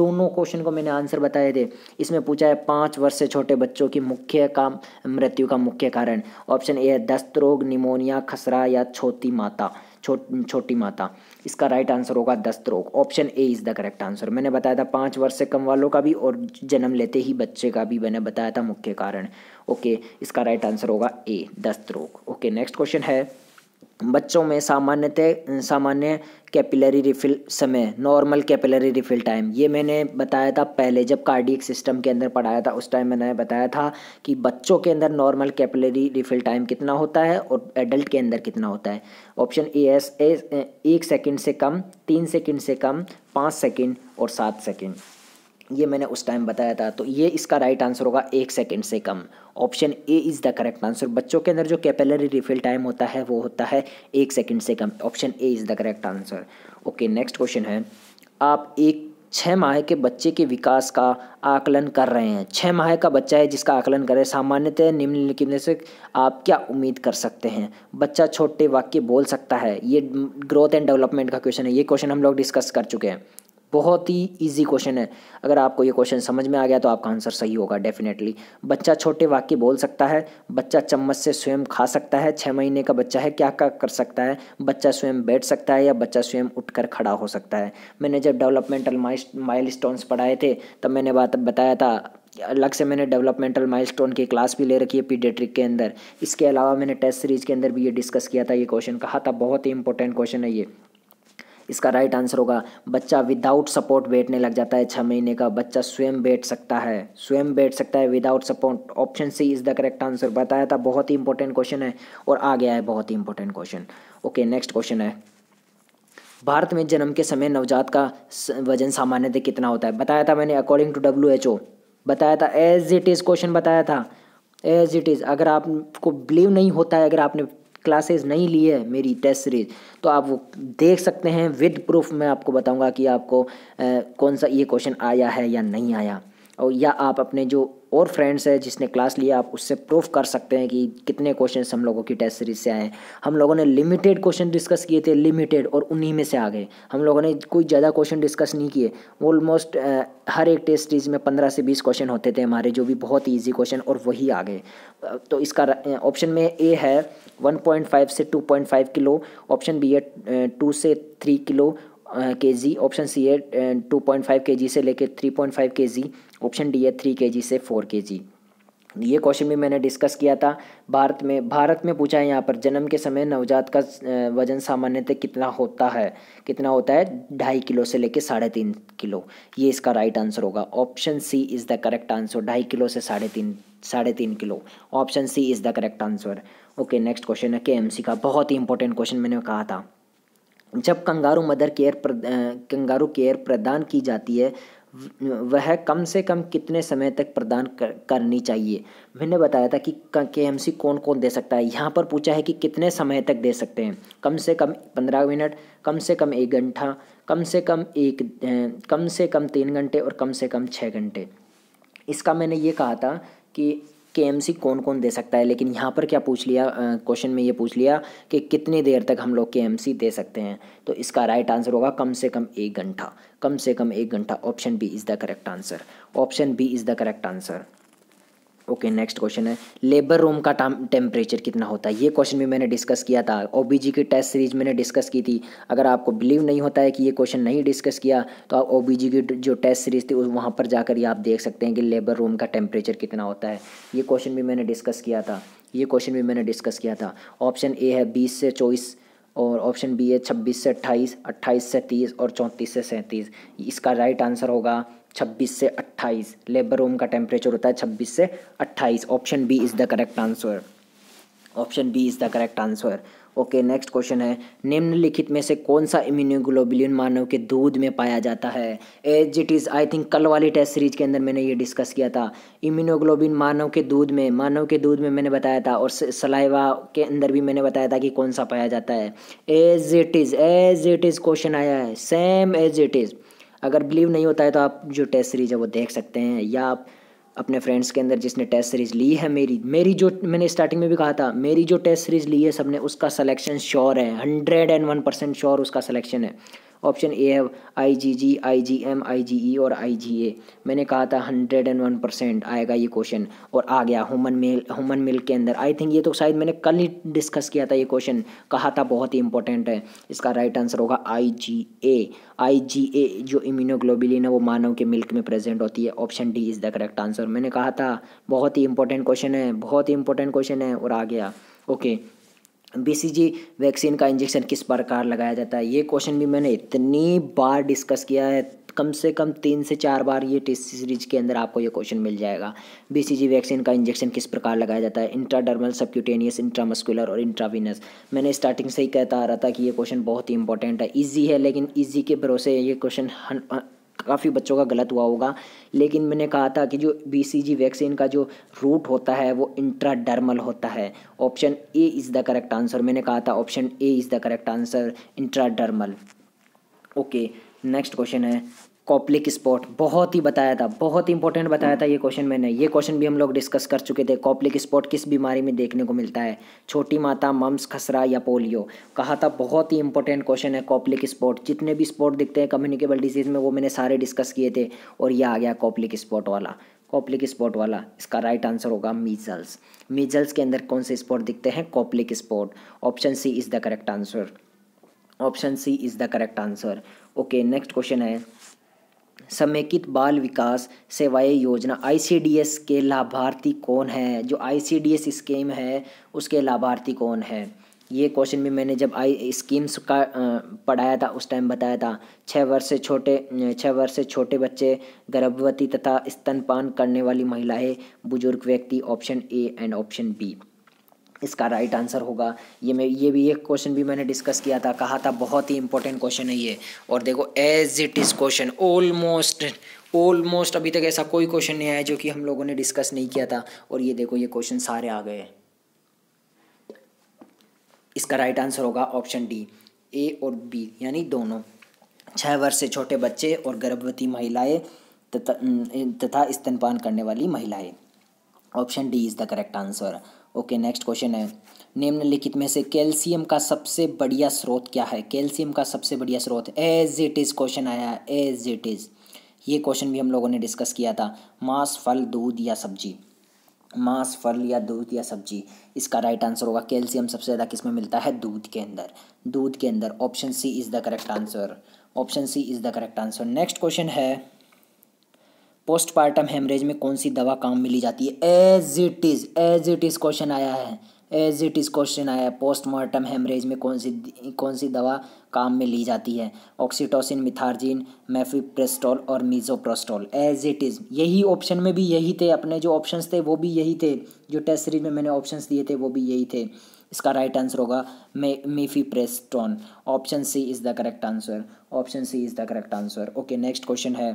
दोनों क्वेश्चन को मैंने आंसर बताए थे इसमें पूछा है पाँच वर्ष से छोटे बच्चों की मुख्य का मृत्यु का मुख्य कारण ऑप्शन ए है दस्त रोग निमोनिया खसरा या छोटी माता छो, छोटी माता इसका राइट आंसर होगा रोग option A is the correct answer मैंने बताया था पाँच वर्ष से कम वालों का भी और जन्म लेते ही बच्चे का भी मैंने बताया था मुख्य कारण ओके इसका राइट आंसर होगा ए रोग ओके नेक्स्ट क्वेश्चन है बच्चों में सामान्यतः सामान्य कैपिलरी रिफिल समय नॉर्मल कैपिलरी रिफिल टाइम ये मैंने बताया था पहले जब कार्डियक सिस्टम के अंदर पढ़ाया था उस टाइम मैंने बताया था कि बच्चों के अंदर नॉर्मल कैपिलरी रिफिल टाइम कितना होता है और एडल्ट के अंदर कितना होता है ऑप्शन ए एस ए एक सेकेंड से कम तीन सेकेंड से कम पाँच सेकेंड और सात सेकेंड ये मैंने उस टाइम बताया था तो ये इसका राइट आंसर होगा एक सेकेंड से कम option A is the correct answer बच्चों के अंदर जो कैपेलरी रिफिल टाइम होता है वो होता है एक सेकंड से कम option A is the correct answer okay next question है आप एक छः माह के बच्चे के विकास का आकलन कर रहे हैं छः माह का बच्चा है जिसका आकलन कर रहे हैं सामान्यतः निम्नलिखित में से आप क्या उम्मीद कर सकते हैं बच्चा छोटे वाक्य बोल सकता है ये ग्रोथ एंड डेवलपमेंट का क्वेश्चन है ये क्वेश्चन हम लोग डिस्कस कर चुके हैं बहुत ही इजी क्वेश्चन है अगर आपको ये क्वेश्चन समझ में आ गया तो आपका आंसर सही होगा डेफिनेटली बच्चा छोटे वाक्य बोल सकता है बच्चा चम्मच से स्वयं खा सकता है छः महीने का बच्चा है क्या क्या कर सकता है बच्चा स्वयं बैठ सकता है या बच्चा स्वयं उठकर खड़ा हो सकता है मैंने जब डेवलपमेंटल माइल पढ़ाए थे तब मैंने बात बताया था अलग से मैंने डेवलपमेंटल माइलस्टोन की क्लास भी ले रखी है पीडियाट्रिक के अंदर इसके अलावा मैंने टेस्ट सीरीज के अंदर भी ये डिस्कस किया था ये क्वेश्चन कहा था बहुत ही इंपॉर्टेंट क्वेश्चन है ये इसका राइट आंसर होगा बच्चा विदाउट सपोर्ट बैठने लग जाता है छः महीने का बच्चा स्वयं बैठ सकता है स्वयं बैठ सकता है without support option C is the correct answer बताया था बहुत ही इंपॉर्टेंट क्वेश्चन है और आ गया है बहुत ही important question okay next question है भारत में जन्म के समय नवजात का वजन सामान्यतः कितना होता है बताया था मैंने according to W H O बताया था एज इट इज़ क्वेश्चन बताया था एज इट इज़ अगर आपको बिलीव नहीं होता है अगर आपने क्लासेस नहीं ली है मेरी टेस्ट सीरीज तो आप वो देख सकते हैं विद प्रूफ मैं आपको बताऊंगा कि आपको आ, कौन सा ये क्वेश्चन आया है या नहीं आया और या आप अपने जो और फ्रेंड्स है जिसने क्लास लिया आप उससे प्रूफ कर सकते हैं कि कितने क्वेश्चन हम लोगों की टेस्ट सीरीज से आए हैं हम लोगों ने लिमिटेड क्वेश्चन डिस्कस किए थे लिमिटेड और उन्हीं में से आ गए हम लोगों ने कोई ज़्यादा क्वेश्चन डिस्कस नहीं किए ऑलमोस्ट हर एक टेस्ट सीरीज में पंद्रह से बीस क्वेश्चन होते थे हमारे जो भी बहुत ईजी क्वेश्चन और वही आ गए तो इसका ऑप्शन में ए है वन से टू किलो ऑप्शन बी है टू से three kilo K G option C है two point five K G से लेके three point five K G option D है थ्री के जी से फोर के जी ये क्वेश्चन भी मैंने डिस्कस किया था भारत में भारत में पूछा है यहाँ पर जन्म के समय नवजात का वजन सामान्यतः कितना होता है कितना होता है ढाई किलो से लेके साढ़े तीन किलो ये इसका राइट आंसर होगा option C is the correct answer ढाई किलो से साढ़े तीन साढ़े तीन kilo option C is the correct answer okay next question है के एम सी का बहुत ही इंपॉर्टेंट क्वेश्चन मैंने कहा था जब kangaroo mother care kangaroo care प्रदान की जाती है वह कम से कम कितने समय तक प्रदान कर, करनी चाहिए मैंने बताया था कि के एम सी कौन कौन दे सकता है यहाँ पर पूछा है कि कितने समय तक दे सकते हैं कम से कम पंद्रह मिनट कम से कम एक घंटा कम से कम एक कम से कम तीन घंटे और कम से कम छः घंटे इसका मैंने ये कहा था कि के कौन कौन दे सकता है लेकिन यहाँ पर क्या पूछ लिया क्वेश्चन में ये पूछ लिया कि कितनी देर तक हम लोग के दे सकते हैं तो इसका राइट आंसर होगा कम से कम एक घंटा कम से कम एक घंटा option B is the correct answer option B is the correct answer okay next question है लेबर रूम का टेम्परेचर कितना होता है ये क्वेश्चन भी मैंने डिस्कस किया था ओ की टेस्ट सीरीज मैंने डिस्कस की थी अगर आपको बिलीव नहीं होता है कि ये क्वेश्चन नहीं डिस्कस किया तो आप ओ की जो टेस्ट सीरीज थी वहाँ पर जाकर ही आप देख सकते हैं कि लेबर रूम का टेम्परेचर कितना होता है ये क्वेश्चन भी मैंने डिस्कस किया था ये क्वेश्चन भी मैंने डिस्कस किया था ऑप्शन ए है बीस से चौबीस और ऑप्शन बी है छब्बीस से अट्ठाईस अट्ठाईस से तीस और चौंतीस से सैंतीस इसका राइट आंसर होगा 26 से 28 लेबर रूम का टेम्परेचर होता है 26 से 28 option B is the correct answer option B is the correct answer okay next question है निम्नलिखित में से कौन सा इम्यूनोग्लोबुलिन मानव के दूध में पाया जाता है as it is I think कल वाली टेस्ट सीरीज के अंदर मैंने ये डिस्कस किया था इम्यूनोग्लोबिन मानव के दूध में मानव के दूध में मैंने बताया था और सलाइवा के अंदर भी मैंने बताया था कि कौन सा पाया जाता है as it is as it is question आया है सेम एज इट इज़ अगर बिलीव नहीं होता है तो आप जो टेस्ट सीरीज़ है वो देख सकते हैं या आप अपने फ्रेंड्स के अंदर जिसने टेस्ट सीरीज़ ली है मेरी मेरी जो मैंने स्टार्टिंग में भी कहा था मेरी जो टेस्ट सीरीज़ ली है सबने उसका सलेक्शन श्योर है hundred and one percent sure उसका सलेक्शन है ऑप्शन ए है I ji ji I G M आई जी ई और आई जी ए मैंने कहा था हंड्रेड एंड वन परसेंट आएगा ये क्वेश्चन और आ गया ह्यूमन मेल ह्यूमन मेल के अंदर आई थिंक ये तो शायद मैंने कल ही डिस्कस किया था ये क्वेश्चन कहा था बहुत ही इंपॉर्टेंट है इसका राइट आंसर होगा आई जी ए आई जी ए जो इम्यूनोग्लोबिलिन है वो मानव के मिल्क में प्रेजेंट होती है option D is the correct answer मैंने कहा था बहुत ही इंपॉर्टेंट क्वेश्चन है बहुत ही इंपॉर्टेंट क्वेश्चन है और आ गया ओके okay. बीसीजी वैक्सीन का इंजेक्शन किस प्रकार लगाया जाता है ये क्वेश्चन भी मैंने इतनी बार डिस्कस किया है कम से कम तीन से चार बार ये टेस्ट सीरीज के अंदर आपको ये क्वेश्चन मिल जाएगा बीसीजी वैक्सीन का इंजेक्शन किस प्रकार लगाया जाता है इंट्राडर्मल सब्क्यूटेनियस इंट्रामस्कुलर और इंट्रावीनस मैंने स्टार्टिंग से ही कहता आ रहा था कि ये क्वेश्चन बहुत ही इंपॉर्टेंट है ईजी है लेकिन ईजी के भरोसे ये क्वेश्चन काफ़ी बच्चों का गलत हुआ होगा लेकिन मैंने कहा था कि जो बीसीजी वैक्सीन का जो रूट होता है वो इंट्राडर्मल होता है option A is the correct answer मैंने कहा था option A is the correct answer intradermal okay next question है कॉप्लिक स्पॉट बहुत ही बताया था बहुत इंपॉर्टेंट बताया था ये क्वेश्चन मैंने ये क्वेश्चन भी हम लोग डिस्कस कर चुके थे कॉप्लिक स्पॉट किस बीमारी में देखने को मिलता है छोटी माता मम्स खसरा या पोलियो कहा था बहुत ही इंपॉर्टेंट क्वेश्चन है कॉप्लिक स्पॉट जितने भी स्पॉट दिखते हैं कम्युनिकेबल डिजीज़ में वो मैंने सारे डिस्कस किए थे और यह आ गया कॉप्लिक स्पॉट वाला कॉप्लिक स्पॉट वाला इसका राइट आंसर होगा मीजल्स मीजल्स के अंदर कौन से स्पॉट दिखते हैं Koplik spot option C is the correct answer option C is the correct answer okay next question है समेकित बाल विकास सेवाएं योजना आईसीडीएस के लाभार्थी कौन है जो आईसीडीएस स्कीम है उसके लाभार्थी कौन है ये क्वेश्चन भी मैंने जब आई स्कीम्स का पढ़ाया था उस टाइम बताया था छः वर्ष से छोटे छः वर्ष से छोटे बच्चे गर्भवती तथा स्तनपान करने वाली महिलाएं बुजुर्ग व्यक्ति option A and option B इसका राइट आंसर होगा ये मैं ये भी एक क्वेश्चन भी मैंने डिस्कस किया था कहा था बहुत ही इंपॉर्टेंट क्वेश्चन है ये और देखो as it is question almost almost अभी तक ऐसा कोई क्वेश्चन नहीं आया जो कि हम लोगों ने डिस्कस नहीं किया था और ये देखो ये क्वेश्चन सारे आ गए इसका राइट आंसर होगा ऑप्शन डी ए और बी यानी दोनों छः वर्ष से छोटे बच्चे और गर्भवती महिलाएं तथा तथा स्तनपान करने वाली महिलाएं option D is the correct answer okay next question है निम्नलिखित में से कैल्शियम का सबसे बढ़िया स्रोत क्या है कैल्शियम का सबसे बढ़िया स्रोत एज इट इज़ क्वेश्चन आया एज इट इज़ ये क्वेश्चन भी हम लोगों ने डिस्कस किया था मांस फल दूध या सब्जी मांस फल या दूध या सब्जी इसका राइट आंसर होगा कैल्शियम सबसे ज़्यादा किस में मिलता है दूध के अंदर दूध के अंदर option C is the correct answer option C is the correct answer next question है पोस्टपार्टम हेमरेज में कौन सी दवा काम मिली जाती है as it is as it is question आया है एज इट इज़ क्वेश्चन आया है पोस्टमार्टम हेमरेज में कौन सी कौन सी दवा काम में ली जाती है ऑक्सीटोसिन मिथार्जिन मेफिप्रेस्टोल और मीजोप्रोस्टोल एज इट इज़ यही ऑप्शन में भी यही थे अपने जो ऑप्शंस थे वो भी यही थे जो टेस्ट सीरीज में मैंने ऑप्शंस दिए थे वो भी यही थे इसका राइट आंसर होगा मे mifepristone option C is the correct answer option C is the correct answer okay next question है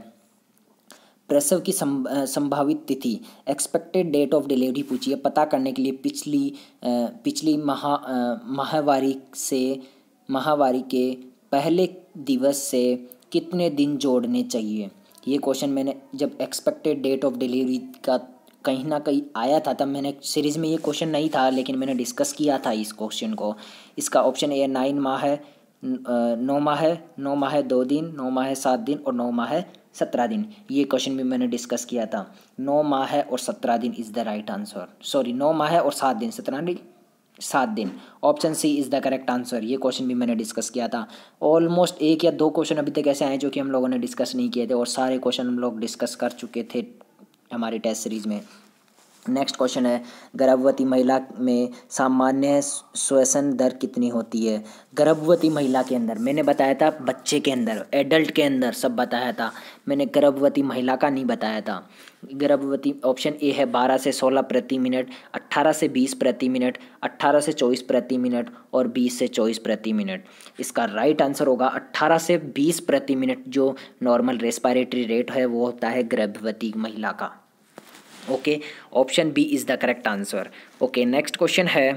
प्रसव की संभावित तिथि एक्सपेक्टेड डेट ऑफ डिलीवरी पूछिए पता करने के लिए पिछली पिछली महा माहवारी से माहवारी के पहले दिवस से कितने दिन जोड़ने चाहिए ये क्वेश्चन मैंने जब एक्सपेक्टेड डेट ऑफ डिलीवरी का कहीं ना कहीं आया था तब मैंने सीरीज़ में ये क्वेश्चन नहीं था लेकिन मैंने डिस्कस किया था इस क्वेश्चन को इसका ऑप्शन ए नाइन माह है नौ माह है नौ माह है दो दिन नौ माह है सात दिन और नौ माह है सत्रह दिन ये क्वेश्चन भी मैंने डिस्कस किया था नौ माह है और सत्रह दिन is the right answer sorry नौ माह है और सात दिन सत्रह दिन सात दिन option C is the correct answer ये क्वेश्चन भी मैंने डिस्कस किया था ऑलमोस्ट एक या दो क्वेश्चन अभी तक ऐसे आए जो कि हम लोगों ने डिस्कस नहीं किए थे और सारे क्वेश्चन हम लोग डिस्कस कर चुके थे हमारी टेस्ट सीरीज़ में नेक्स्ट क्वेश्चन है गर्भवती महिला में सामान्य श्वसन दर कितनी होती है गर्भवती महिला के अंदर मैंने बताया था बच्चे के अंदर एडल्ट के अंदर सब बताया था मैंने गर्भवती महिला का नहीं बताया था गर्भवती ऑप्शन ए है बारह से सोलह प्रति मिनट अट्ठारह से बीस प्रति मिनट अट्ठारह से चौबीस प्रति मिनट और बीस से चौबीस प्रति मिनट इसका राइट आंसर होगा अट्ठारह से बीस प्रति मिनट जो नॉर्मल रेस्पायरेटरी रेट है वो होता है गर्भवती महिला का okay option B is the correct answer okay next question है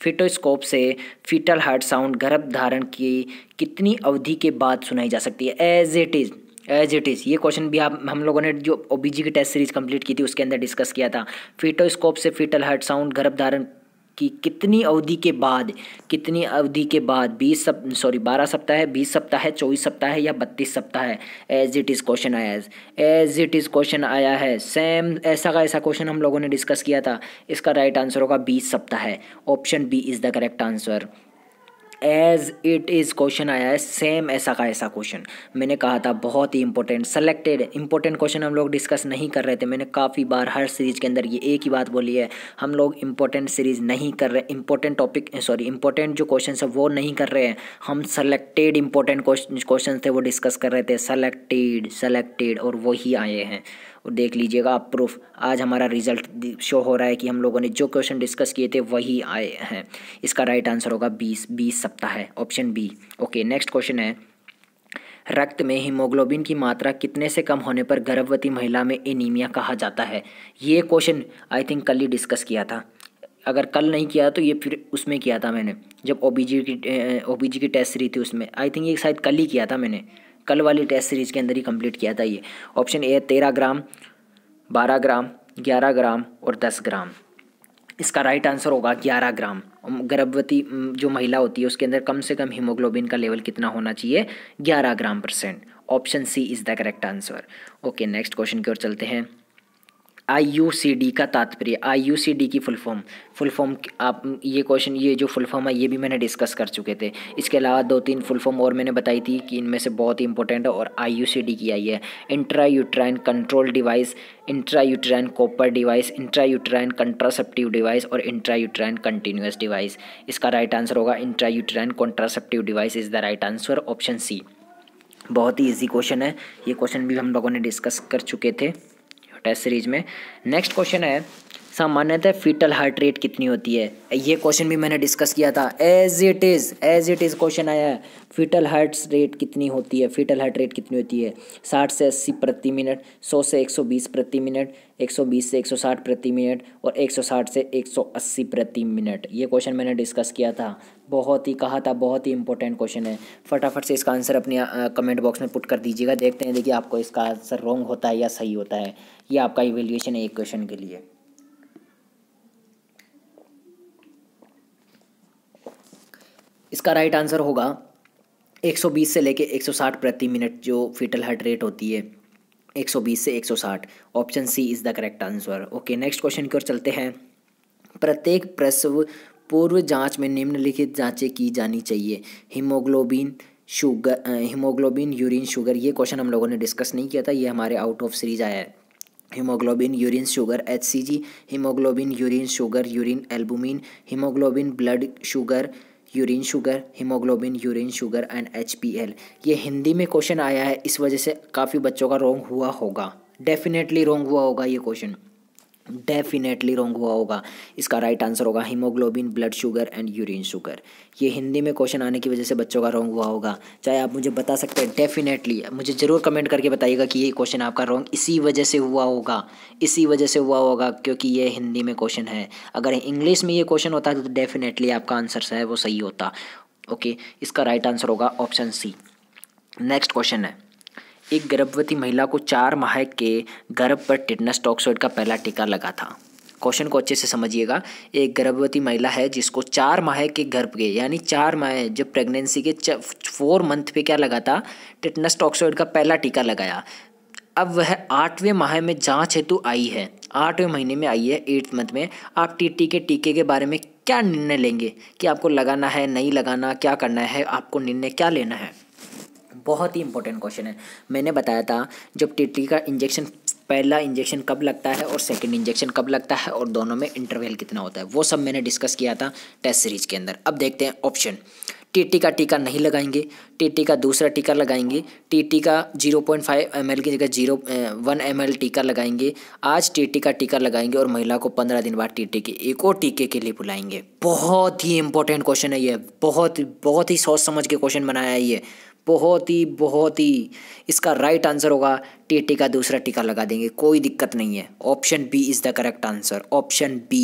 फिटोस्कोप से फिटल हार्ट साउंड गर्भ धारण की कितनी अवधि के बाद सुनाई जा सकती है as it is as it is ये क्वेश्चन भी आप हम लोगों ने जो ओ की टेस्ट सीरीज कंप्लीट की थी उसके अंदर डिस्कस किया था फीटोस्कोप से फीटल हार्ट साउंड गर्भ धारण कि कितनी अवधि के बाद कितनी अवधि के बाद बीस सप सॉरी बारह सप्ताह है बीस सप्ताह है चौबीस सप्ताह है या बत्तीस सप्ताह है एज इट इज़ क्वेश्चन आया एज इट इज़ क्वेश्चन आया है सेम ऐसा का ऐसा क्वेश्चन हम लोगों ने डिस्कस किया था इसका राइट आंसर होगा बीस सप्ताह है option B is the correct answer as it is question आया है सेम ऐसा का ऐसा क्वेश्चन मैंने कहा था बहुत ही इंपॉर्टेंट सेलेक्टेड इंपॉर्टेंट क्वेश्चन हम लोग डिस्कस नहीं कर रहे थे मैंने काफ़ी बार हर सीरीज़ के अंदर ये एक ही बात बोली है हम लोग इंपॉर्टेंट सीरीज़ नहीं कर रहे इंपॉर्टेंट टॉपिक सॉरी इंपॉर्टेंट जो क्वेश्चन है वो नहीं कर रहे हैं हम सेलेक्टेड इंपॉर्टेंट क्वेश्चन थे वो डिस्कस कर रहे थे सेलेक्टेड सेलेक्टेड और वही आए हैं और तो देख लीजिएगा आप प्रूफ आज हमारा रिजल्ट शो हो रहा है कि हम लोगों ने जो क्वेश्चन डिस्कस किए थे वही आए हैं इसका राइट आंसर होगा बीस बीस सप्ताह है option B okay next question है रक्त में हीमोग्लोबिन की मात्रा कितने से कम होने पर गर्भवती महिला में एनीमिया कहा जाता है ये क्वेश्चन आई थिंक कल ही डिस्कस किया था अगर कल नहीं किया तो ये फिर उसमें किया था मैंने जब ओ की ओ की टेस्ट सीरीज थी उसमें आई थिंक ये शायद कल ही किया था मैंने कल वाली टेस्ट सीरीज के अंदर ही कंप्लीट किया था ये ऑप्शन ए है तेरह ग्राम बारह ग्राम ग्यारह ग्राम और दस ग्राम इसका राइट आंसर होगा ग्यारह ग्राम गर्भवती जो महिला होती है उसके अंदर कम से कम हीमोग्लोबिन का लेवल कितना होना चाहिए ग्यारह gram percent option C is the correct answer okay next question की ओर चलते हैं आई का तात्पर्य आई की फुल फॉर्म फुल फॉर्म आप ये क्वेश्चन ये जो फुल फॉर्म है ये भी मैंने डिस्कस कर चुके थे इसके अलावा दो तीन फुल फॉर्म और मैंने बताई थी कि इनमें से बहुत ही इंपॉर्टेंट है और आई की आई है intra uterine control device intra uterine copper device intra uterine contraceptive device और इंट्रा यूट्राइन कंटिन्यूस डिवाइस इसका राइट आंसर होगा intra uterine contraceptive device is the right answer option C बहुत ही ईजी क्वेश्चन है ये क्वेश्चन भी हम लोगों ने डिस्कस कर चुके थे टेस्ट सीरीज में नेक्स्ट क्वेश्चन है सामान्यतः फीटल हार्ट रेट कितनी होती है ये क्वेश्चन भी मैंने डिस्कस किया था as it is as it is question आया है फीटल हार्ट रेट कितनी होती है फीटल हार्ट रेट कितनी होती है साठ से अस्सी प्रति मिनट सौ से एक सौ बीस प्रति मिनट एक सौ बीस से एक सौ साठ प्रति मिनट और एक सौ साठ से एक सौ अस्सी प्रति मिनट ये क्वेश्चन मैंने डिस्कस किया था बहुत ही कहा था बहुत ही इंपॉर्टेंट क्वेश्चन है फटाफट से इसका आंसर अपने कमेंट बॉक्स में पुट कर दीजिएगा देखते हैं देखिए आपको इसका आंसर रॉन्ग होता है या सही होता है ये आपका इवेल्यूशन है एक क्वेश्चन के लिए इसका राइट आंसर होगा 120 से लेके 160 प्रति मिनट जो फीटल हार्ट रेट होती है 120 से 160 option C is the correct answer okay next question की ओर चलते हैं प्रत्येक प्रसव पूर्व जांच में निम्नलिखित जांचें की जानी चाहिए haemoglobin sugar haemoglobin urine sugar ये क्वेश्चन हम लोगों ने डिस्कस नहीं किया था ये हमारे आउट ऑफ सीरीज आया है haemoglobin urine sugar H haemoglobin urine sugar urine albumin haemoglobin blood sugar urine sugar haemoglobin urine sugar and H ये हिंदी में क्वेश्चन आया है इस वजह से काफ़ी बच्चों का रोंग हुआ होगा डेफिनेटली रोंग हुआ होगा ये क्वेश्चन डेफिनेटली रॉन्ग हुआ होगा इसका राइट आंसर होगा haemoglobin blood sugar and urine sugar ये हिंदी में क्वेश्चन आने की वजह से बच्चों का रॉन्ग हुआ होगा चाहे आप मुझे बता सकते हैं डेफिनेटली मुझे ज़रूर कमेंट करके बताइएगा कि ये क्वेश्चन आपका रॉन्ग इसी वजह से हुआ होगा इसी वजह से हुआ होगा क्योंकि ये हिंदी में क्वेश्चन है अगर इंग्लिश में ये क्वेश्चन होता तो डेफिनेटली आपका आंसर है वो सही होता ओके इसका राइट आंसर होगा ऑप्शन सी नेक्स्ट क्वेश्चन है एक गर्भवती महिला को चार माह के गर्भ पर टिटनस टॉक्सोइड का पहला टीका लगा था क्वेश्चन को अच्छे से समझिएगा एक गर्भवती महिला है जिसको चार माह के गर्भ के यानी चार माह जब प्रेगनेंसी के फोर मंथ पे क्या लगा था टिटनस टॉक्सोइड का पहला टीका लगाया अब वह आठवें माह में जांच हेतु आई है आठवें महीने में आई है एट्थ मंथ में आप टीटी के टीके के बारे में क्या निर्णय लेंगे कि आपको लगाना है नहीं लगाना क्या करना है आपको निर्णय क्या लेना है बहुत ही इंपॉर्टेंट क्वेश्चन है मैंने बताया था जब टिटली का इंजेक्शन पहला इंजेक्शन कब लगता है और सेकंड इंजेक्शन कब लगता है और दोनों में इंटरवल कितना होता है वो सब मैंने डिस्कस किया था टेस्ट सीरीज के अंदर अब देखते हैं ऑप्शन टीटी का टीका नहीं लगाएंगे टीटी का दूसरा टीका लगाएंगे टीटी का जीरो पॉइंट फाइव एम की जगह जीरो वन एम टीका लगाएंगे आज टीटी का टीका लगाएंगे और महिला को पंद्रह दिन बाद टीटी के एक और टीके के लिए बुलाएंगे बहुत ही इंपॉर्टेंट क्वेश्चन है ये बहुत बहुत ही सोच समझ के क्वेश्चन बनाया है ये बहुत ही बहुत ही इसका राइट आंसर होगा टेटे का दूसरा टीका लगा देंगे कोई दिक्कत नहीं है option B is the correct answer option B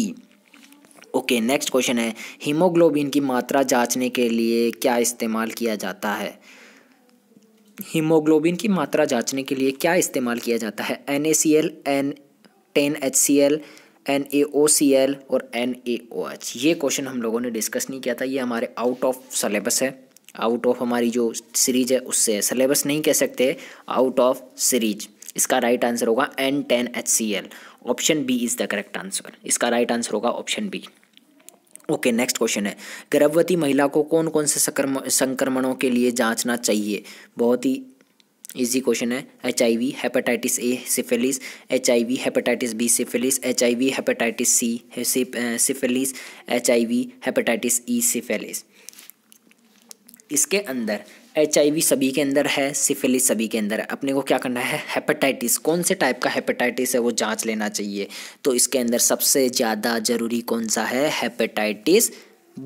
okay next question है हीमोग्लोबिन की मात्रा जांचने के लिए क्या इस्तेमाल किया जाता है हीमोग्लोबिन की मात्रा जांचने के लिए क्या इस्तेमाल किया जाता है N A C L N ten H C L N A O C L और एन ए ओ एच ये क्वेश्चन हम लोगों ने डिस्कस नहीं किया था ये हमारे आउट ऑफ सलेबस है आउट ऑफ हमारी जो सीरीज है उससे है सिलेबस नहीं कह सकते आउट ऑफ सीरीज इसका राइट आंसर होगा N ten H C L option B is the correct answer इसका राइट आंसर होगा option B okay next question है गर्भवती महिला को कौन कौन से संक्रमणों के लिए जांचना चाहिए बहुत ही इजी क्वेश्चन है H I V hepatitis A syphilis H I V hepatitis B syphilis H I V hepatitis C syphilis H I V hepatitis E syphilis इसके अंदर एच सभी के अंदर है सिफिलिस सभी के अंदर अपने को क्या करना है हेपेटाइटिस कौन से टाइप का हेपेटाइटिस है वो जांच लेना चाहिए तो इसके अंदर सबसे ज़्यादा ज़रूरी कौन सा है hepatitis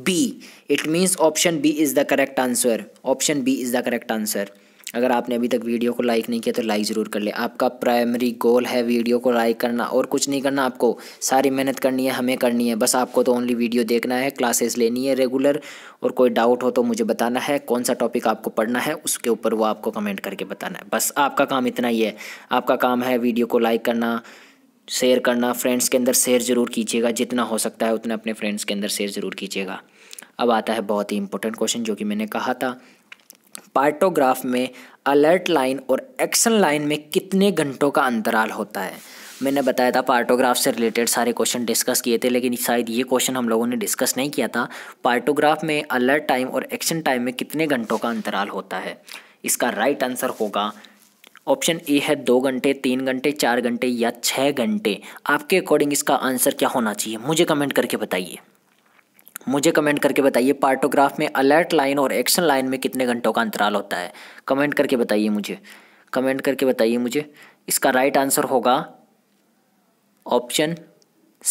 B it means option B is the correct answer option B is the correct answer अगर आपने अभी तक वीडियो को लाइक नहीं किया तो लाइक ज़रूर कर ले आपका प्राइमरी गोल है वीडियो को लाइक करना और कुछ नहीं करना आपको सारी मेहनत करनी है हमें करनी है बस आपको तो ओनली वीडियो देखना है क्लासेस लेनी है रेगुलर और कोई डाउट हो तो मुझे बताना है कौन सा टॉपिक आपको पढ़ना है उसके ऊपर वो आपको कमेंट करके बताना है बस आपका काम इतना ही है आपका काम है वीडियो को लाइक करना शेयर करना फ्रेंड्स के अंदर शेयर ज़रूर कीजिएगा जितना हो सकता है उतना अपने फ्रेंड्स के अंदर शेयर ज़रूर कीजिएगा अब आता है बहुत ही इंपॉर्टेंट क्वेश्चन जो कि मैंने कहा था पार्टोग्राफ में अलर्ट लाइन और एक्शन लाइन में कितने घंटों का अंतराल होता है मैंने बताया था पार्टोग्राफ से रिलेटेड सारे क्वेश्चन डिस्कस किए थे लेकिन शायद ये क्वेश्चन हम लोगों ने डिस्कस नहीं किया था पार्टोग्राफ में अलर्ट टाइम और एक्शन टाइम में कितने घंटों का अंतराल होता है इसका राइट आंसर होगा ऑप्शन ए है दो घंटे तीन घंटे चार घंटे या छः घंटे आपके अकॉर्डिंग इसका आंसर क्या होना चाहिए मुझे कमेंट करके बताइए मुझे कमेंट करके बताइए पार्टोग्राफ में अलर्ट लाइन और एक्शन लाइन में कितने घंटों का अंतराल होता है कमेंट करके बताइए मुझे कमेंट करके बताइए मुझे इसका राइट आंसर होगा ऑप्शन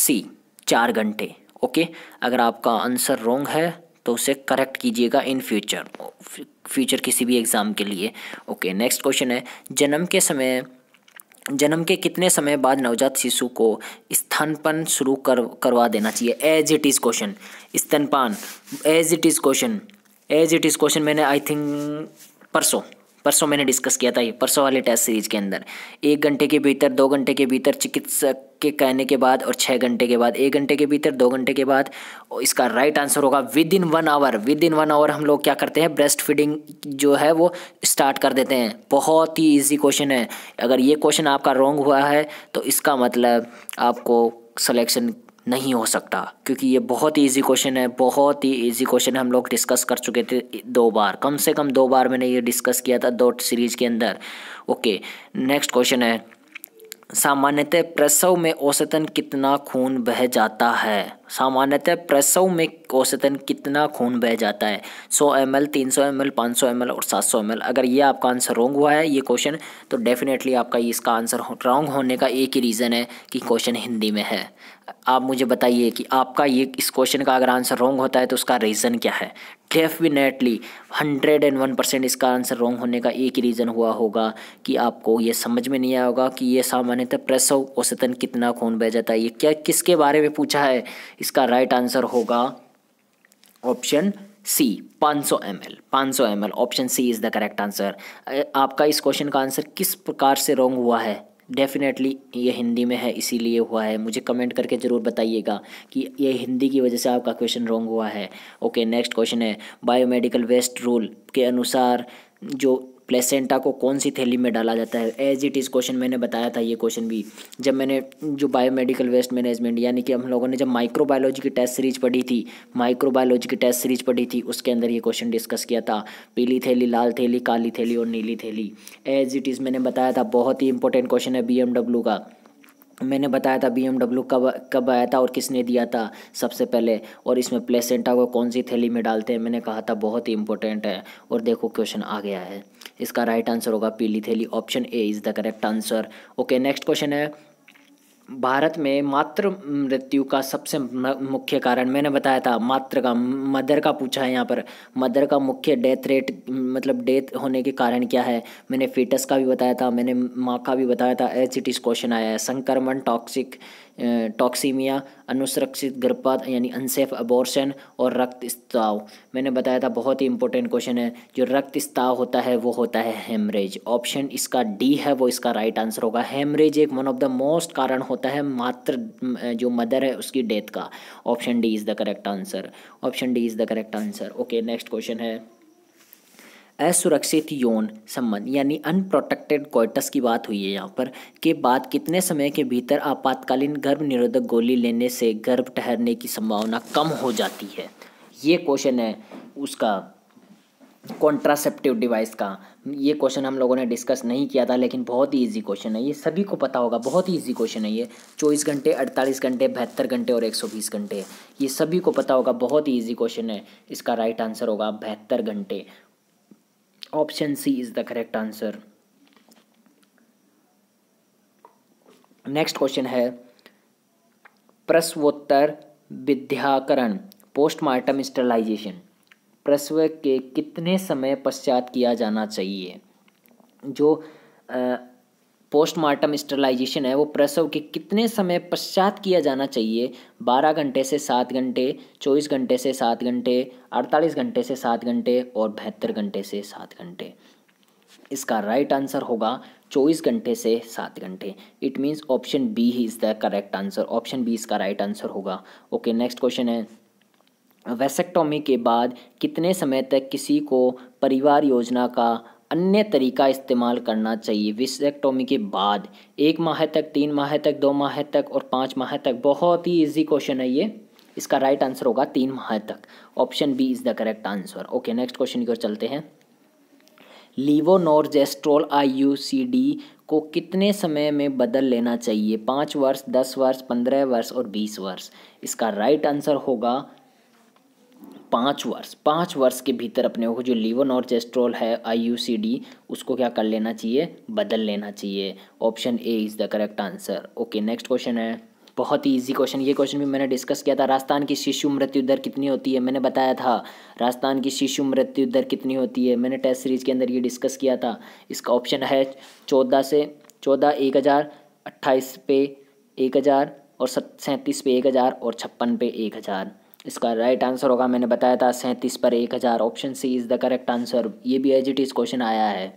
सी चार घंटे ओके अगर आपका आंसर रॉन्ग है तो उसे करेक्ट कीजिएगा इन फ्यूचर फ्यूचर किसी भी एग्ज़ाम के लिए ओके नेक्स्ट क्वेश्चन है जन्म के समय जन्म के कितने समय बाद नवजात शिशु को स्तनपान शुरू कर करवा देना चाहिए एज इट इज़ क्वेश्चन स्तनपान as it is question as it is question मैंने आई थिंक परसों परसों मैंने डिस्कस किया था ये परसों वाले टेस्ट सीरीज के अंदर एक घंटे के भीतर दो घंटे के भीतर चिकित्सक के कहने के बाद और छः घंटे के बाद एक घंटे के भीतर दो घंटे के बाद इसका राइट आंसर होगा within one hour within one hour हम लोग क्या करते हैं ब्रेस्ट फीडिंग जो है वो स्टार्ट कर देते हैं बहुत ही ईजी क्वेश्चन है अगर ये क्वेश्चन आपका रॉन्ग हुआ है तो इसका मतलब आपको सलेक्शन नहीं हो सकता क्योंकि ये बहुत ही ईजी क्वेश्चन है बहुत ही ईजी क्वेश्चन हम लोग डिस्कस कर चुके थे दो बार कम से कम दो बार मैंने ये डिस्कस किया था दो सीरीज के अंदर ओके नेक्स्ट क्वेश्चन है सामान्यतः प्रसव में औसतन कितना खून बह जाता है सामान्यतः प्रसव में औसतन कितना खून बह जाता है 100 एम एल तीन सौ एम एल पाँच सौ एम एल और सात सौ एम एल अगर ये आपका आंसर रॉन्ग हुआ है ये क्वेश्चन तो डेफिनेटली आपका इसका आंसर रॉन्ग होने का एक ही रीज़न है कि क्वेश्चन हिंदी में है आप मुझे बताइए कि आपका ये इस क्वेश्चन का अगर आंसर रॉन्ग होता है तो उसका रीज़न क्या है definitely hundred and one percent इसका आंसर रॉन्ग होने का एक ही रीज़न हुआ होगा कि आपको ये समझ में नहीं आया होगा कि ये सामान्यतः प्रसव औसतन कितना खून बह जाता है ये क्या किसके बारे में पूछा है इसका राइट आंसर होगा ऑप्शन सी 500 सौ M L option C is the correct answer आपका इस क्वेश्चन का आंसर किस प्रकार से रॉन्ग हुआ है डेफ़िनेटली ये हिंदी में है इसीलिए हुआ है मुझे कमेंट करके ज़रूर बताइएगा कि ये हिंदी की वजह से आपका क्वेश्चन रॉन्ग हुआ है ओके नेक्स्ट क्वेश्चन है बायोमेडिकल वेस्ट रूल के अनुसार जो प्लेसेंटा को कौन सी थैली में डाला जाता है एज इट इज़ क्वेश्चन मैंने बताया था ये क्वेश्चन भी जब मैंने जो बायोमेडिकल वेस्ट मैनेजमेंट यानी कि हम लोगों ने जब माइक्रोबायोलॉजी की टेस्ट सीरीज पढ़ी थी माइक्रोबायोलॉजी की टेस्ट सीरीज पढ़ी थी उसके अंदर ये क्वेश्चन डिस्कस किया था पीली थैली लाल थैली काली थैली और नीली थैली एज इट इज़ मैंने बताया था बहुत ही इंपॉर्टेंट क्वेश्चन है बी का मैंने बताया था बी कब कब आया था और किसने दिया था सबसे पहले और इसमें प्लेसेंटा को कौन सी थैली में डालते हैं मैंने कहा था बहुत ही इंपॉर्टेंट है और देखो क्वेश्चन आ गया है इसका राइट आंसर होगा पीली थैली option A is the correct answer okay next question है भारत में मातृ मृत्यु का सबसे मुख्य कारण मैंने बताया था मात्र का मदर का पूछा है यहाँ पर मदर का मुख्य डेथ रेट मतलब डेथ होने के कारण क्या है मैंने फीटस का भी बताया था मैंने माँ का भी बताया था एच क्वेश्चन आया है संक्रमण टॉक्सिक टॉक्सीमिया अनुसुरक्षित गर्भपात यानी अनसेफ अबॉर्शन और रक्त स्ताव मैंने बताया था बहुत ही इंपॉर्टेंट क्वेश्चन है जो रक्त स्ताव होता है वो होता है हेमरेज ऑप्शन इसका डी है वो इसका राइट आंसर होगा हेमरेज एक वन ऑफ द मोस्ट कारण होता है मात्र जो मदर है उसकी डेथ का option D is the correct answer option D is the correct answer okay next question है असुरक्षित यौन संबंध यानी अनप्रोटेक्टेड कोइटस की बात हुई है यहाँ पर के बाद कितने समय के भीतर आपातकालीन गर्भ निरोधक गोली लेने से गर्भ ठहरने की संभावना कम हो जाती है ये क्वेश्चन है उसका कॉन्ट्रासेप्टिव डिवाइस का ये क्वेश्चन हम लोगों ने डिस्कस नहीं किया था लेकिन बहुत ही ईजी क्वेश्चन है ये सभी को पता होगा बहुत ही ईजी क्वेश्चन है ये चौबीस घंटे अड़तालीस घंटे बहत्तर घंटे और एक सौ बीस घंटे ये सभी को पता होगा बहुत ही ईजी क्वेश्चन है इसका राइट आंसर होगा बहत्तर घंटे Option C is the correct answer. Next question है प्रसवोत्तर विद्याकरण पोस्टमार्टम स्टरलाइजेशन प्रसव के कितने समय पश्चात किया जाना चाहिए जो पोस्टमार्टम स्टरलाइजेशन है वो प्रसव के कितने समय पश्चात किया जाना चाहिए बारह घंटे से सात घंटे चौबीस घंटे से सात घंटे अड़तालीस घंटे से सात घंटे और बहत्तर घंटे से सात घंटे इसका राइट right आंसर होगा चौबीस घंटे से सात घंटे इट मीन्स ऑप्शन बी ही is the correct answer option B इसका राइट right आंसर होगा ओके नेक्स्ट क्वेश्चन है वेसेक्टोमी के बाद कितने समय तक किसी को परिवार योजना का अन्य तरीका इस्तेमाल करना चाहिए विसेक्टोमी के बाद एक माह तक तीन माह तक दो माह तक और पाँच माह तक बहुत ही इजी क्वेश्चन है ये इसका राइट right आंसर होगा तीन माह तक option B is the correct answer okay next question की ओर चलते हैं लीवोनोरजेस्ट्रोल आई यू सी को कितने समय में बदल लेना चाहिए पाँच वर्ष दस वर्ष पंद्रह वर्ष और बीस वर्ष इसका राइट right आंसर होगा पाँच वर्ष पाँच वर्ष के भीतर अपने को जो लीवन और चेस्ट्रोल है आई उसको क्या कर लेना चाहिए बदल लेना चाहिए option A is the correct answer okay next question है बहुत ही इजी क्वेश्चन ये क्वेश्चन भी मैंने डिस्कस किया था राजस्थान की शिशु मृत्यु दर कितनी होती है मैंने बताया था राजस्थान की शिशु मृत्यु दर कितनी होती है मैंने टेस्ट सीरीज के अंदर ये डिस्कस किया था इसका ऑप्शन है चौदह से चौदह एक हज़ार अट्ठाईस पे एक हज़ार और सैंतीस पे एक हज़ार और छप्पन पे एक हज़ार इसका राइट आंसर होगा मैंने बताया था सैंतीस पर एक हज़ार option C is the correct answer ये भी एज इट इज़ क्वेश्चन आया है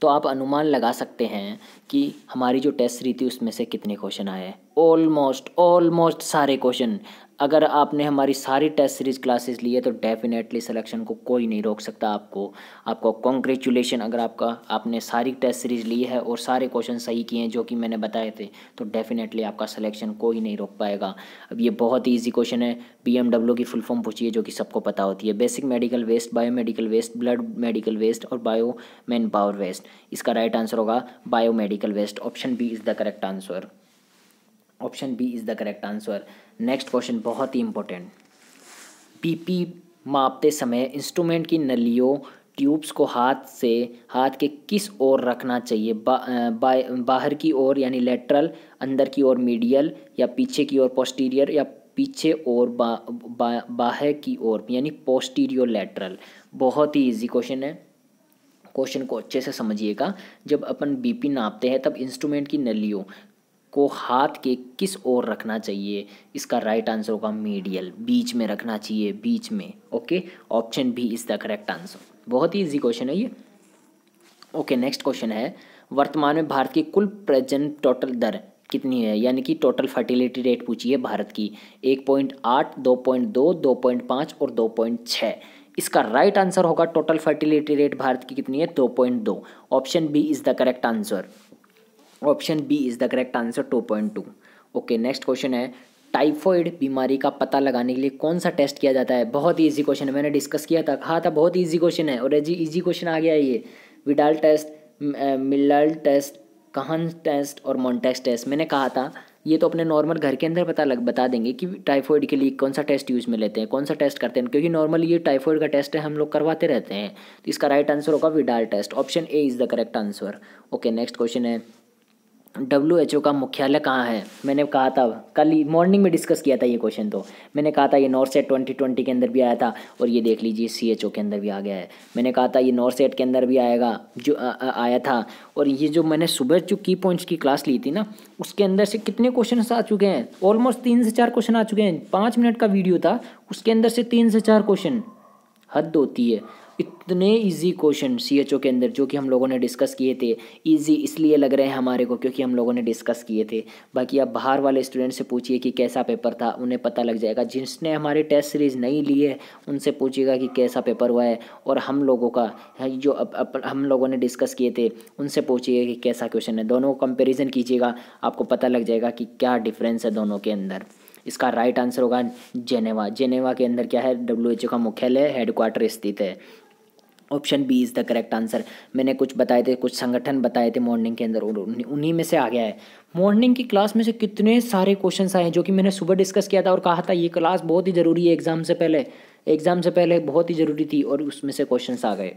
तो आप अनुमान लगा सकते हैं कि हमारी जो टेस्ट सीरीज थी उसमें से कितने क्वेश्चन आए ऑलमोस्ट ऑलमोस्ट सारे क्वेश्चन अगर आपने हमारी सारी टेस्ट सीरीज क्लासेस ली है तो डेफिनेटली सिलेक्शन को कोई नहीं रोक सकता आपको आपको कॉन्ग्रेचुलेशन अगर आपका आपने सारी टेस्ट सीरीज ली है और सारे क्वेश्चन सही किए हैं जो कि मैंने बताए थे तो डेफिनेटली आपका सिलेक्शन कोई नहीं रोक पाएगा अब ये बहुत ही ईजी क्वेश्चन है पी की फुल फॉर्म पूछिए जो कि सबको पता होती है basic medical waste bio medical waste blood medical waste और बायो मैन पावर वेस्ट इसका राइट आंसर होगा bio medical waste option B is the correct answer option B is the correct answer next question बहुत ही important PP मापते समय instrument की नलियों tubes को हाथ से हाथ के किस ओर रखना चाहिए बा, बा, बाहर की ओर यानी लेटरल अंदर की ओर मीडियल या पीछे की ओर पोस्टीरियर या पीछे और बा, बा, बाहर की ओर यानी पोस्टीरियो लेटरल बहुत ही इजी क्वेश्चन है क्वेश्चन को अच्छे से समझिएगा जब अपन बीपी नापते हैं तब इंस्ट्रूमेंट की नलियों को हाथ के किस ओर रखना चाहिए इसका राइट आंसर होगा मीडियल बीच में रखना चाहिए बीच में okay option B is the correct answer बहुत ही इजी क्वेश्चन है ये ओके नेक्स्ट क्वेश्चन है वर्तमान में भारत की कुल प्रेजेंट टोटल दर कितनी है यानी कि टोटल फर्टिलिटी रेट पूछी है भारत की एक पॉइंट आठ दो पॉइंट दो दो पॉइंट पाँच और दो पॉइंट छः इसका राइट आंसर होगा टोटल फर्टिलिटी रेट भारत की कितनी है दो पॉइंट दो option B is the correct answer option B is the correct answer two point two okay next question है टाइफॉइड बीमारी का पता लगाने के लिए कौन सा टेस्ट किया जाता है बहुत ही ईजी क्वेश्चन है मैंने डिस्कस किया था कहा था बहुत ईजी क्वेश्चन है और एजी ईजी क्वेश्चन आ गया ये विडाल टेस्ट मिलाल टेस्ट कहन टेस्ट और मॉन्टेक्स टेस्ट मैंने कहा था ये तो अपने नॉर्मल घर के अंदर पता लग बता देंगे कि टाइफॉइड के लिए कौन सा टेस्ट यूज़ में लेते हैं कौन सा टेस्ट करते हैं क्योंकि नॉर्मल ये टाइफॉइड का टेस्ट है हम लोग करवाते रहते हैं तो इसका राइट आंसर होगा Widal test option A is the correct answer okay next question है डब्ल्यू का मुख्यालय कहाँ है मैंने कहा था कल मॉर्निंग में डिस्कस किया था ये क्वेश्चन तो मैंने कहा था ये नॉर्थ सेट ट्वेंटी ट्वेंटी के अंदर भी आया था और ये देख लीजिए सी एच ओ के अंदर भी आ गया है मैंने कहा था ये नॉर्थ सेट के अंदर भी आएगा जो आ, आ, आया था और ये जो मैंने सुबह जो की पॉइंट्स की क्लास ली थी ना उसके अंदर से कितने क्वेश्चन आ चुके हैं ऑलमोस्ट तीन से चार क्वेश्चन आ चुके हैं पाँच मिनट का वीडियो था उसके अंदर से तीन से चार क्वेश्चन हद होती है इतने इजी क्वेश्चन सी के अंदर जो कि हम लोगों ने डिस्कस किए थे इजी इसलिए लग रहे हैं हमारे को क्योंकि हम लोगों ने डिस्कस किए थे बाकी आप बाहर वाले स्टूडेंट से पूछिए कि कैसा पेपर था उन्हें पता लग जाएगा जिसने हमारे टेस्ट सीरीज़ नहीं ली है उनसे पूछिएगा कि कैसा पेपर हुआ है और हम लोगों का जो अप, अप, हम लोगों ने डिस्कस किए थे उनसे पूछिएगा कि कैसा क्वेश्चन है दोनों को कंपेरिजन कीजिएगा आपको पता लग जाएगा कि क्या डिफरेंस है दोनों के अंदर इसका राइट आंसर होगा जेनेवा जेनेवा के अंदर क्या है डब्ल्यू का मुख्यालय हेडक्वार्टर स्थित है option B is the correct answer मैंने कुछ बताए थे कुछ संगठन बताए थे मॉर्निंग के अंदर और उन्हीं में से आ गया है मॉर्निंग की क्लास में से कितने सारे क्वेश्चन आए हैं जो कि मैंने सुबह डिस्कस किया था और कहा था ये क्लास बहुत ही ज़रूरी है एग्ज़ाम से पहले एग्ज़ाम से पहले बहुत ही ज़रूरी थी और उसमें से क्वेश्चन आ गए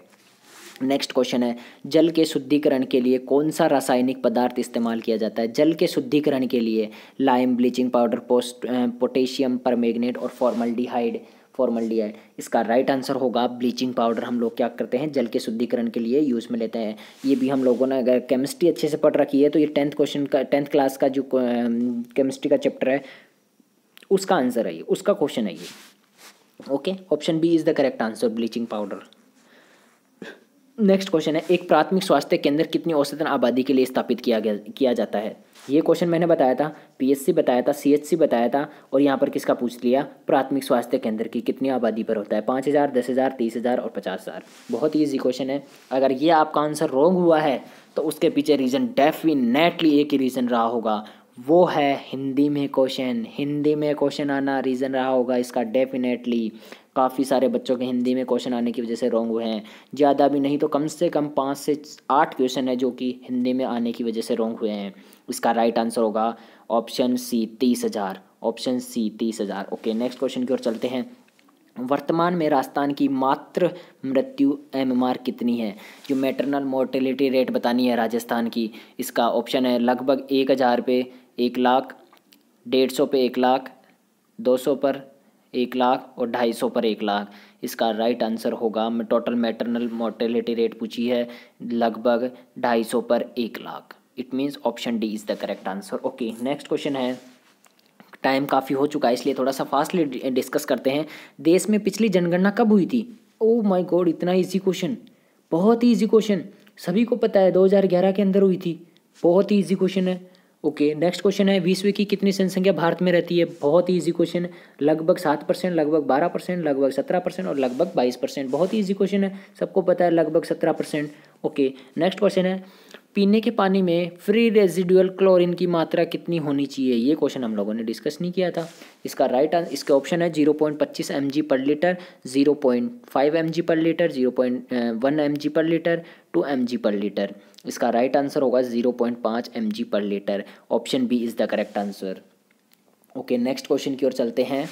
नेक्स्ट क्वेश्चन है जल के शुद्धिकरण के लिए कौन सा रासायनिक पदार्थ इस्तेमाल किया जाता है जल के शुद्धिकरण के लिए lime bleaching powder post potassium permanganate और डिहाइड फॉर्मल्डिहाइड इसका राइट आंसर होगा ब्लीचिंग पाउडर हम लोग क्या करते हैं जल के शुद्धिकरण के लिए यूज़ में लेते हैं ये भी हम लोगों ने अगर केमिस्ट्री अच्छे से पढ़ रखी है तो ये टेंथ क्वेश्चन का टेंथ क्लास का जो केमिस्ट्री का चैप्टर है उसका आंसर है ये उसका क्वेश्चन है ये okay option B is the correct answer bleaching powder next question है एक प्राथमिक स्वास्थ्य केंद्र कितनी औसतन आबादी के लिए स्थापित किया गया किया जाता है ये क्वेश्चन मैंने बताया था पीएससी बताया था सीएचसी बताया था और यहाँ पर किसका पूछ लिया प्राथमिक स्वास्थ्य केंद्र की कितनी आबादी पर होता है पाँच हज़ार दस हज़ार तीस हज़ार और पचास हज़ार बहुत ईजी क्वेश्चन है अगर ये आपका आंसर रॉन्ग हुआ है तो उसके पीछे रीज़न डेफिनेटली एक ही रीज़न रहा होगा वो है हिंदी में क्वेश्चन हिंदी में क्वेश्चन आना रीज़न रहा होगा इसका डेफिनेटली काफ़ी सारे बच्चों के हिंदी में क्वेश्चन आने की वजह से रॉन्ग हुए हैं ज़्यादा भी नहीं तो कम से कम पाँच से आठ क्वेश्चन है जो कि हिंदी में आने की वजह से रॉन्ग हुए हैं इसका राइट आंसर होगा ऑप्शन सी तीस हज़ार ऑप्शन सी तीस हज़ार ओके नेक्स्ट क्वेश्चन की ओर चलते हैं वर्तमान में राजस्थान की मात्र मृत्यु एम कितनी है जो मैटरनल मोर्टेलिटी रेट बतानी है राजस्थान की इसका ऑप्शन है लगभग एक हज़ार पे एक लाख डेढ़ सौ पे एक लाख दो सौ पर एक लाख और ढाई सौ पर एक लाख इसका राइट आंसर होगा टोटल मैटरनल मोर्टेलिटी रेट पूछी है लगभग ढाई सौ पर एक lakh it means option D is the correct answer okay next question है टाइम काफ़ी हो चुका है इसलिए थोड़ा सा फास्टली डिस्कस करते हैं देश में पिछली जनगणना कब हुई थी ओ माई गॉड इतना ईजी क्वेश्चन बहुत ही ईजी क्वेश्चन सभी को पता है ग्यारह के अंदर हुई थी बहुत ही ईजी क्वेश्चन है ओके नेक्स्ट क्वेश्चन है विश्व की कितनी जनसंख्या भारत में रहती है बहुत ही ईजी क्वेश्चन लगभग सात परसेंट लगभग बारह परसेंट लगभग सत्रह परसेंट और लगभग बाईस परसेंट बहुत ही ईजी क्वेश्चन है सबको पता है लगभग सत्रह परसेंट ओके नेक्स्ट क्वेश्चन है पीने के पानी में फ्री रेजिडुअल क्लोरीन की मात्रा कितनी होनी चाहिए ये क्वेश्चन हम लोगों ने डिस्कस नहीं किया था इसका राइट आंसर uh, इसका ऑप्शन है जीरो पॉइंट पच्चीस एम जी पर litre zero point five M G पर litre zero point one M G पर लीटर टू एम जी पर लीटर इसका राइट आंसर होगा जीरो पॉइंट पाँच एम जी पर litre option B is the correct answer okay next question की ओर चलते हैं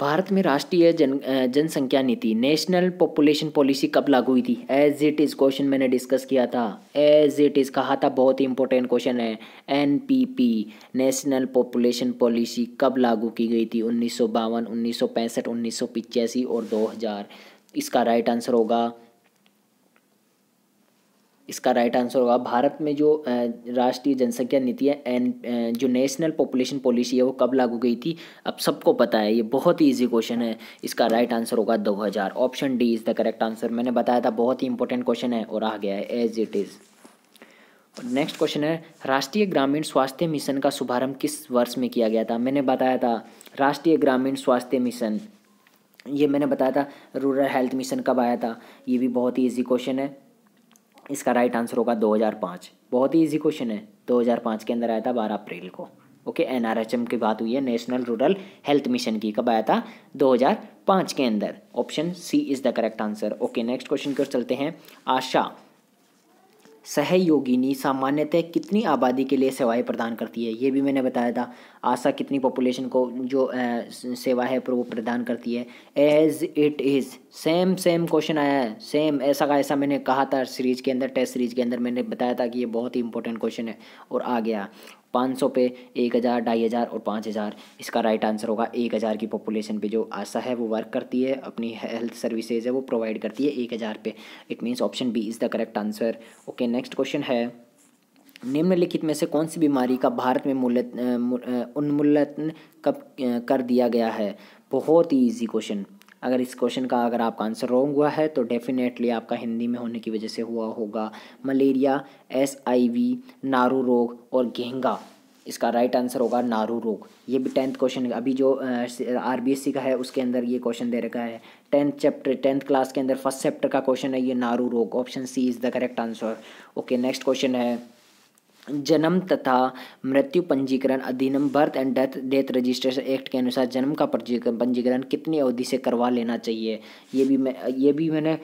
भारत में राष्ट्रीय जन जनसंख्या नीति नेशनल पॉपुलेशन पॉलिसी कब लागू हुई थी एज इट इज़ क्वेश्चन मैंने डिस्कस किया था एज इट इज़ कहा था बहुत ही इंपॉर्टेंट क्वेश्चन है N P P national population policy कब लागू की गई थी उन्नीस सौ बावन उन्नीस सौ पैंसठ उन्नीस सौ पिचासी और दो हज़ार इसका राइट आंसर होगा इसका राइट आंसर होगा भारत में जो राष्ट्रीय जनसंख्या नीति है एन जो नेशनल पॉपुलेशन पॉलिसी है वो कब लागू गई थी अब सबको पता है ये बहुत ही ईजी क्वेश्चन है इसका राइट आंसर होगा 2000 option D is the correct answer मैंने बताया था बहुत ही इंपॉर्टेंट क्वेश्चन है और आ गया है as it is next question है राष्ट्रीय ग्रामीण स्वास्थ्य मिशन का शुभारम्भ किस वर्ष में किया गया था मैंने बताया था राष्ट्रीय ग्रामीण स्वास्थ्य मिशन ये मैंने बताया था रूरल हेल्थ मिशन कब आया था ये भी बहुत ही ईजी क्वेश्चन है इसका राइट आंसर होगा 2005 बहुत ही इजी क्वेश्चन है 2005 के अंदर आया था बारह अप्रैल को ओके एनआरएचएम की बात हुई है नेशनल रूरल हेल्थ मिशन की कब आया था 2005 के अंदर option C is the correct answer okay next question की ओर चलते हैं आशा सहयोगिनी सामान्यतः कितनी आबादी के लिए सेवाएं प्रदान करती है ये भी मैंने बताया था आशा कितनी पॉपुलेशन को जो सेवा है पर वो प्रदान करती है as it is same same question आया है सेम ऐसा का ऐसा मैंने कहा था सीरीज के अंदर टेस्ट सीरीज के अंदर मैंने बताया था कि ये बहुत ही इंपॉर्टेंट क्वेश्चन है और आ गया पाँच सौ पे एक हज़ार ढाई हज़ार और पाँच हज़ार इसका राइट आंसर होगा एक हज़ार की पॉपुलेशन पे जो आशा है वो वर्क करती है अपनी हेल्थ सर्विसेज है वो प्रोवाइड करती है एक हज़ार पे it means option B is the correct answer okay next question है निम्नलिखित में से कौन सी बीमारी का भारत में मूल्य उन्मूलन कब कर दिया गया है बहुत ही ईजी क्वेश्चन अगर इस क्वेश्चन का अगर आपका आंसर रॉन्ग हुआ है तो डेफिनेटली आपका हिंदी में होने की वजह से हुआ होगा मलेरिया एस आई वी नारू रोग और गेंगा इसका राइट right आंसर होगा नारू रोग ये भी टेंथ क्वेश्चन अभी जो आर बी एस सी का है उसके अंदर ये क्वेश्चन दे रखा है टेंथ चैप्टर टेंथ क्लास के अंदर फर्स्ट चैप्टर का क्वेश्चन है ये नारू रोग option C is the correct answer okay next question है जन्म तथा मृत्यु पंजीकरण अधिनियम birth and death death registration act के अनुसार जन्म का पंजीकरण कितनी अवधि से करवा लेना चाहिए ये भी मैं ये भी मैंने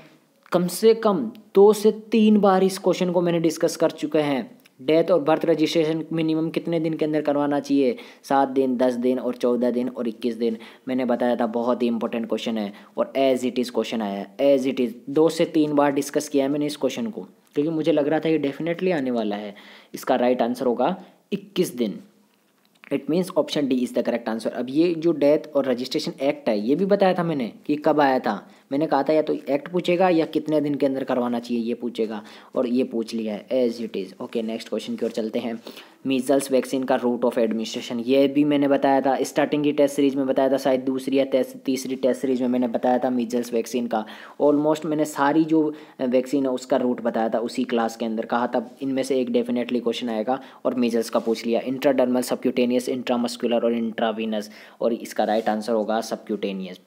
कम से कम दो से तीन बार इस क्वेश्चन को मैंने डिस्कस कर चुके हैं डेथ और बर्थ रजिस्ट्रेशन मिनिमम कितने दिन के अंदर करवाना चाहिए सात दिन दस दिन और चौदह दिन और इक्कीस दिन मैंने बताया था बहुत ही इंपॉर्टेंट क्वेश्चन है और एज इट इज़ क्वेश्चन आया एज इट इज़ दो से तीन बार डिस्कस किया है मैंने इस क्वेश्चन को क्योंकि मुझे लग रहा था ये डेफिनेटली आने वाला है इसका राइट आंसर होगा इक्कीस दिन it means option D is the correct answer अब ये जो डेथ और रजिस्ट्रेशन एक्ट है ये भी बताया था मैंने कि कब आया था मैंने कहा था या तो एक्ट पूछेगा या कितने दिन के अंदर करवाना चाहिए ये पूछेगा और ये पूछ लिया है as it is okay next question की ओर चलते हैं मीजल्स वैक्सीन का रूट ऑफ एडमिनिस्ट्रेशन ये भी मैंने बताया था स्टार्टिंग की टेस्ट सीरीज में बताया था शायद दूसरी या तीसरी टेस्ट सीरीज में मैंने बताया था मीजल्स वैक्सीन का ऑलमोस्ट मैंने सारी जो वैक्सीन है उसका रूट बताया था उसी क्लास के अंदर कहा था इनमें से एक डेफिनेटली क्वेश्चन आएगा और मीजल्स का पूछ लिया इंट्राडर्मल सबक्यूटेनियस इंट्रामस्कुलर और इंट्रावीनस और इसका राइट आंसर होगा सबक्यूटेनियस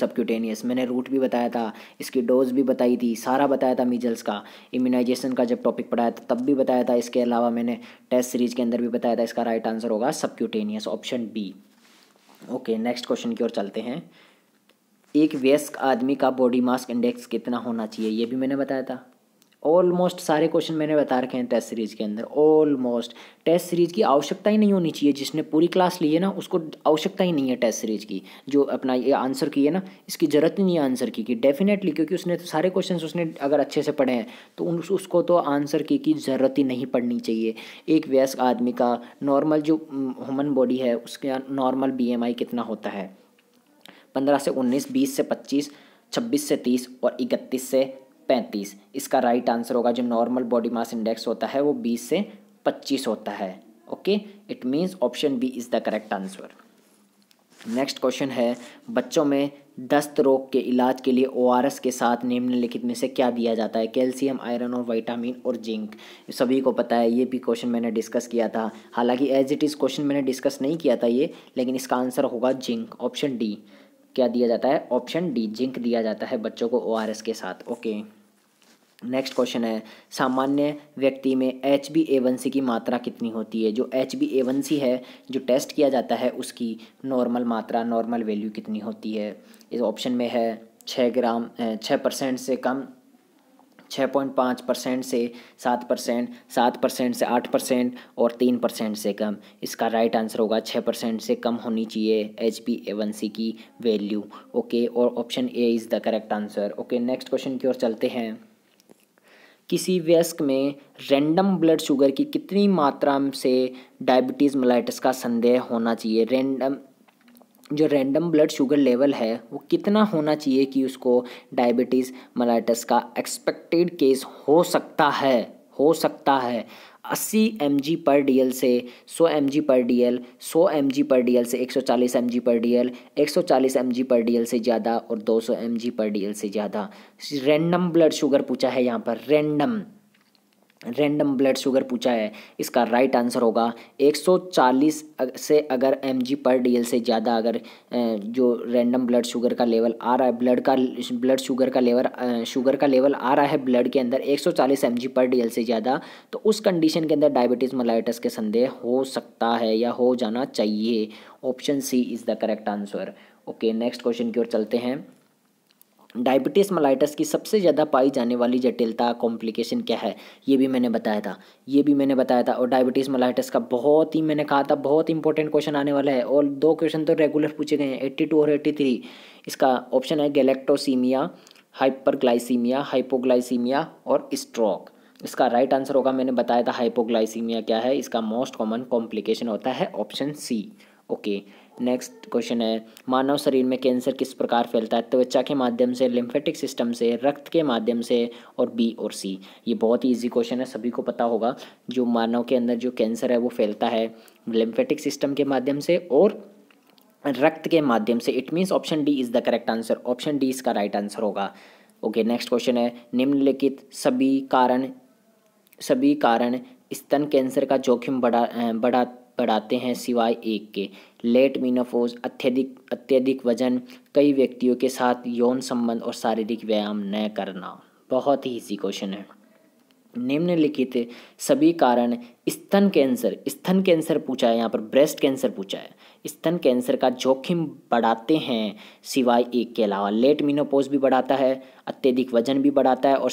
सबक्यूटेनियस मैंने रूट भी बताया था इसकी डोज भी बताई थी सारा बताया था मीजल्स का इम्यूनाइजेशन का जब टॉपिक पढ़ाया था तब भी बताया था इसके अलावा मैंने टेस्ट सीरीज के अंदर भी बताया था इसका राइट आंसर होगा subcutaneous option B okay next question की ओर चलते हैं एक वयस्क आदमी का बॉडी मास इंडेक्स कितना होना चाहिए ये भी मैंने बताया था ऑलमोस्ट सारे क्वेश्चन मैंने बता रखे हैं टेस्ट सीरीज़ के अंदर ऑलमोस्ट टेस्ट सीरीज़ की आवश्यकता ही नहीं होनी चाहिए जिसने पूरी क्लास ली है ना उसको आवश्यकता ही नहीं है टेस्ट सीरीज़ की जो अपना ये आंसर की है ना इसकी ज़रूरत ही नहीं है आंसर की कि डेफिनेटली क्योंकि उसने तो सारे क्वेश्चन उसने अगर अच्छे से पढ़े हैं तो उन उसको तो आंसर की की ज़रूरत ही नहीं पड़नी चाहिए एक वयस्क आदमी का नॉर्मल जो ह्यूमन बॉडी है उसके नॉर्मल बी कितना होता है पंद्रह से उन्नीस बीस से पच्चीस छब्बीस से तीस और इकतीस से पैंतीस इसका राइट आंसर होगा जो नॉर्मल बॉडी मास इंडेक्स होता है वो बीस से पच्चीस होता है okay it means option B is the correct answer next question है बच्चों में दस्त रोग के इलाज के लिए ओ के साथ निम्नलिखित में से क्या दिया जाता है कैल्शियम आयरन और विटामिन और जिंक सभी को पता है ये भी क्वेश्चन मैंने डिस्कस किया था हालांकि एज इट इज़ क्वेश्चन मैंने डिस्कस नहीं किया था ये लेकिन इसका आंसर होगा जिंक ऑप्शन डी क्या दिया जाता है ऑप्शन डी जिंक दिया जाता है बच्चों को ओ के साथ ओके okay. नेक्स्ट क्वेश्चन है सामान्य व्यक्ति में H B A one C की मात्रा कितनी होती है जो H B A one C है जो टेस्ट किया जाता है उसकी नॉर्मल मात्रा नॉर्मल वैल्यू कितनी होती है इस ऑप्शन में है छः ग्राम छः परसेंट से कम छः पॉइंट पाँच परसेंट से सात परसेंट सात परसेंट से आठ परसेंट और तीन परसेंट से कम इसका राइट आंसर होगा छः परसेंट से कम होनी चाहिए H B A one C की वैल्यू ओके और option A is the correct answer okay next question की ओर चलते हैं किसी व्यस्क में रैंडम ब्लड शुगर की कितनी मात्रा से डायबिटीज़ मलाइटिस का संदेह होना चाहिए रैंडम जो रैंडम ब्लड शुगर लेवल है वो कितना होना चाहिए कि उसको डायबिटीज़ मलाइटिस का एक्सपेक्टेड केस हो सकता है हो सकता है अस्सी एम जी पर डी एल से सौ एम जी पर डी एल सौ एम जी पर डी एल से एक सौ चालीस एम जी पर डी एल एक सौ चालीस एम जी पर डी एल से ज़्यादा और दो सौ एम जी पर डी एल से ज़्यादा रैंडम ब्लड शुगर पूछा है यहाँ पर रैंडम रैंडम ब्लड शुगर पूछा है इसका राइट आंसर होगा 140 से अगर एम पर डी से ज़्यादा अगर जो रैंडम ब्लड शुगर का लेवल आ रहा है ब्लड का ब्लड शुगर का लेवल शुगर का लेवल आ रहा है ब्लड के अंदर 140 एम पर डी से ज़्यादा तो उस कंडीशन के अंदर डायबिटीज़ मलाइटस के संदेह हो सकता है या हो जाना चाहिए option C is the correct answer okay next question की ओर चलते हैं डायबिटीज़ मलाइटस की सबसे ज़्यादा पाई जाने वाली जटिलता कॉम्प्लिकेशन क्या है ये भी मैंने बताया था ये भी मैंने बताया था और डायबिटीज़ मलाइटस का बहुत ही मैंने कहा था बहुत इंपॉर्टेंट क्वेश्चन आने वाला है और दो क्वेश्चन तो रेगुलर पूछे गए हैं एट्टी टू और एट्टी थ्री इसका ऑप्शन है गैलेक्टोसीमिया हाइपरग्लाइसीमिया हाइपोग्लाइसीमिया और स्ट्रोक इसका राइट right आंसर होगा मैंने बताया था हाइपोग्लाइसीमिया क्या है इसका मोस्ट कॉमन कॉम्प्लिकेशन होता है option C okay next question है मानव शरीर में कैंसर किस प्रकार फैलता है त्वचा तो के माध्यम से लिम्फेटिक सिस्टम से रक्त के माध्यम से और बी और सी ये बहुत ही ईजी क्वेश्चन है सभी को पता होगा जो मानव के अंदर जो कैंसर है वो फैलता है लिम्फेटिक सिस्टम के माध्यम से और रक्त के माध्यम से it means option D is the correct answer option D इसका राइट आंसर होगा ओके नेक्स्ट क्वेश्चन है निम्नलिखित सभी कारण सभी कारण स्तन कैंसर का जोखिम बढ़ा बढ़ा बढ़ाते हैं सिवाय एक के लेट मीनोफोज अत्यधिक अत्यधिक वजन कई व्यक्तियों के साथ यौन संबंध और शारीरिक व्यायाम न करना बहुत ही इसी क्वेश्चन है निम्नलिखित सभी कारण स्तन कैंसर स्तन कैंसर पूछा है यहाँ पर ब्रेस्ट कैंसर पूछा है स्तन कैंसर का जोखिम बढ़ाते हैं सिवाय एक के अलावा लेट मीनोपोज भी बढ़ाता है अत्यधिक वजन भी बढ़ाता है और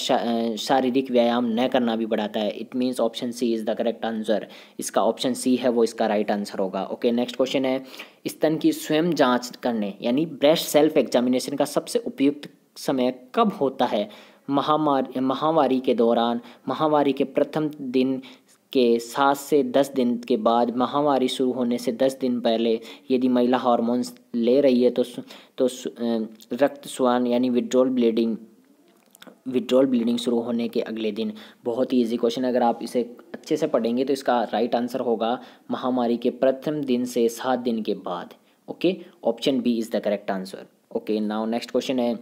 शारीरिक व्यायाम न करना भी बढ़ाता है it means option C is the correct answer इसका ऑप्शन सी है वो इसका राइट आंसर होगा ओके नेक्स्ट क्वेश्चन है स्तन की स्वयं जाँच करने यानी ब्रेस्ट सेल्फ एग्जामिनेशन का सबसे उपयुक्त समय कब होता है महामारी महामारी के दौरान महामारी के प्रथम दिन के सात से दस दिन के बाद महामारी शुरू होने से दस दिन पहले यदि महिला हार्मोन्स ले रही है तो तो रक्त स्वान यानी विड्रोल ब्लीडिंग विड्रोल ब्लीडिंग शुरू होने के अगले दिन बहुत ही इजी क्वेश्चन अगर आप इसे अच्छे से पढ़ेंगे तो इसका राइट आंसर होगा महामारी के प्रथम दिन से सात दिन के बाद okay option B is the correct answer okay now next question है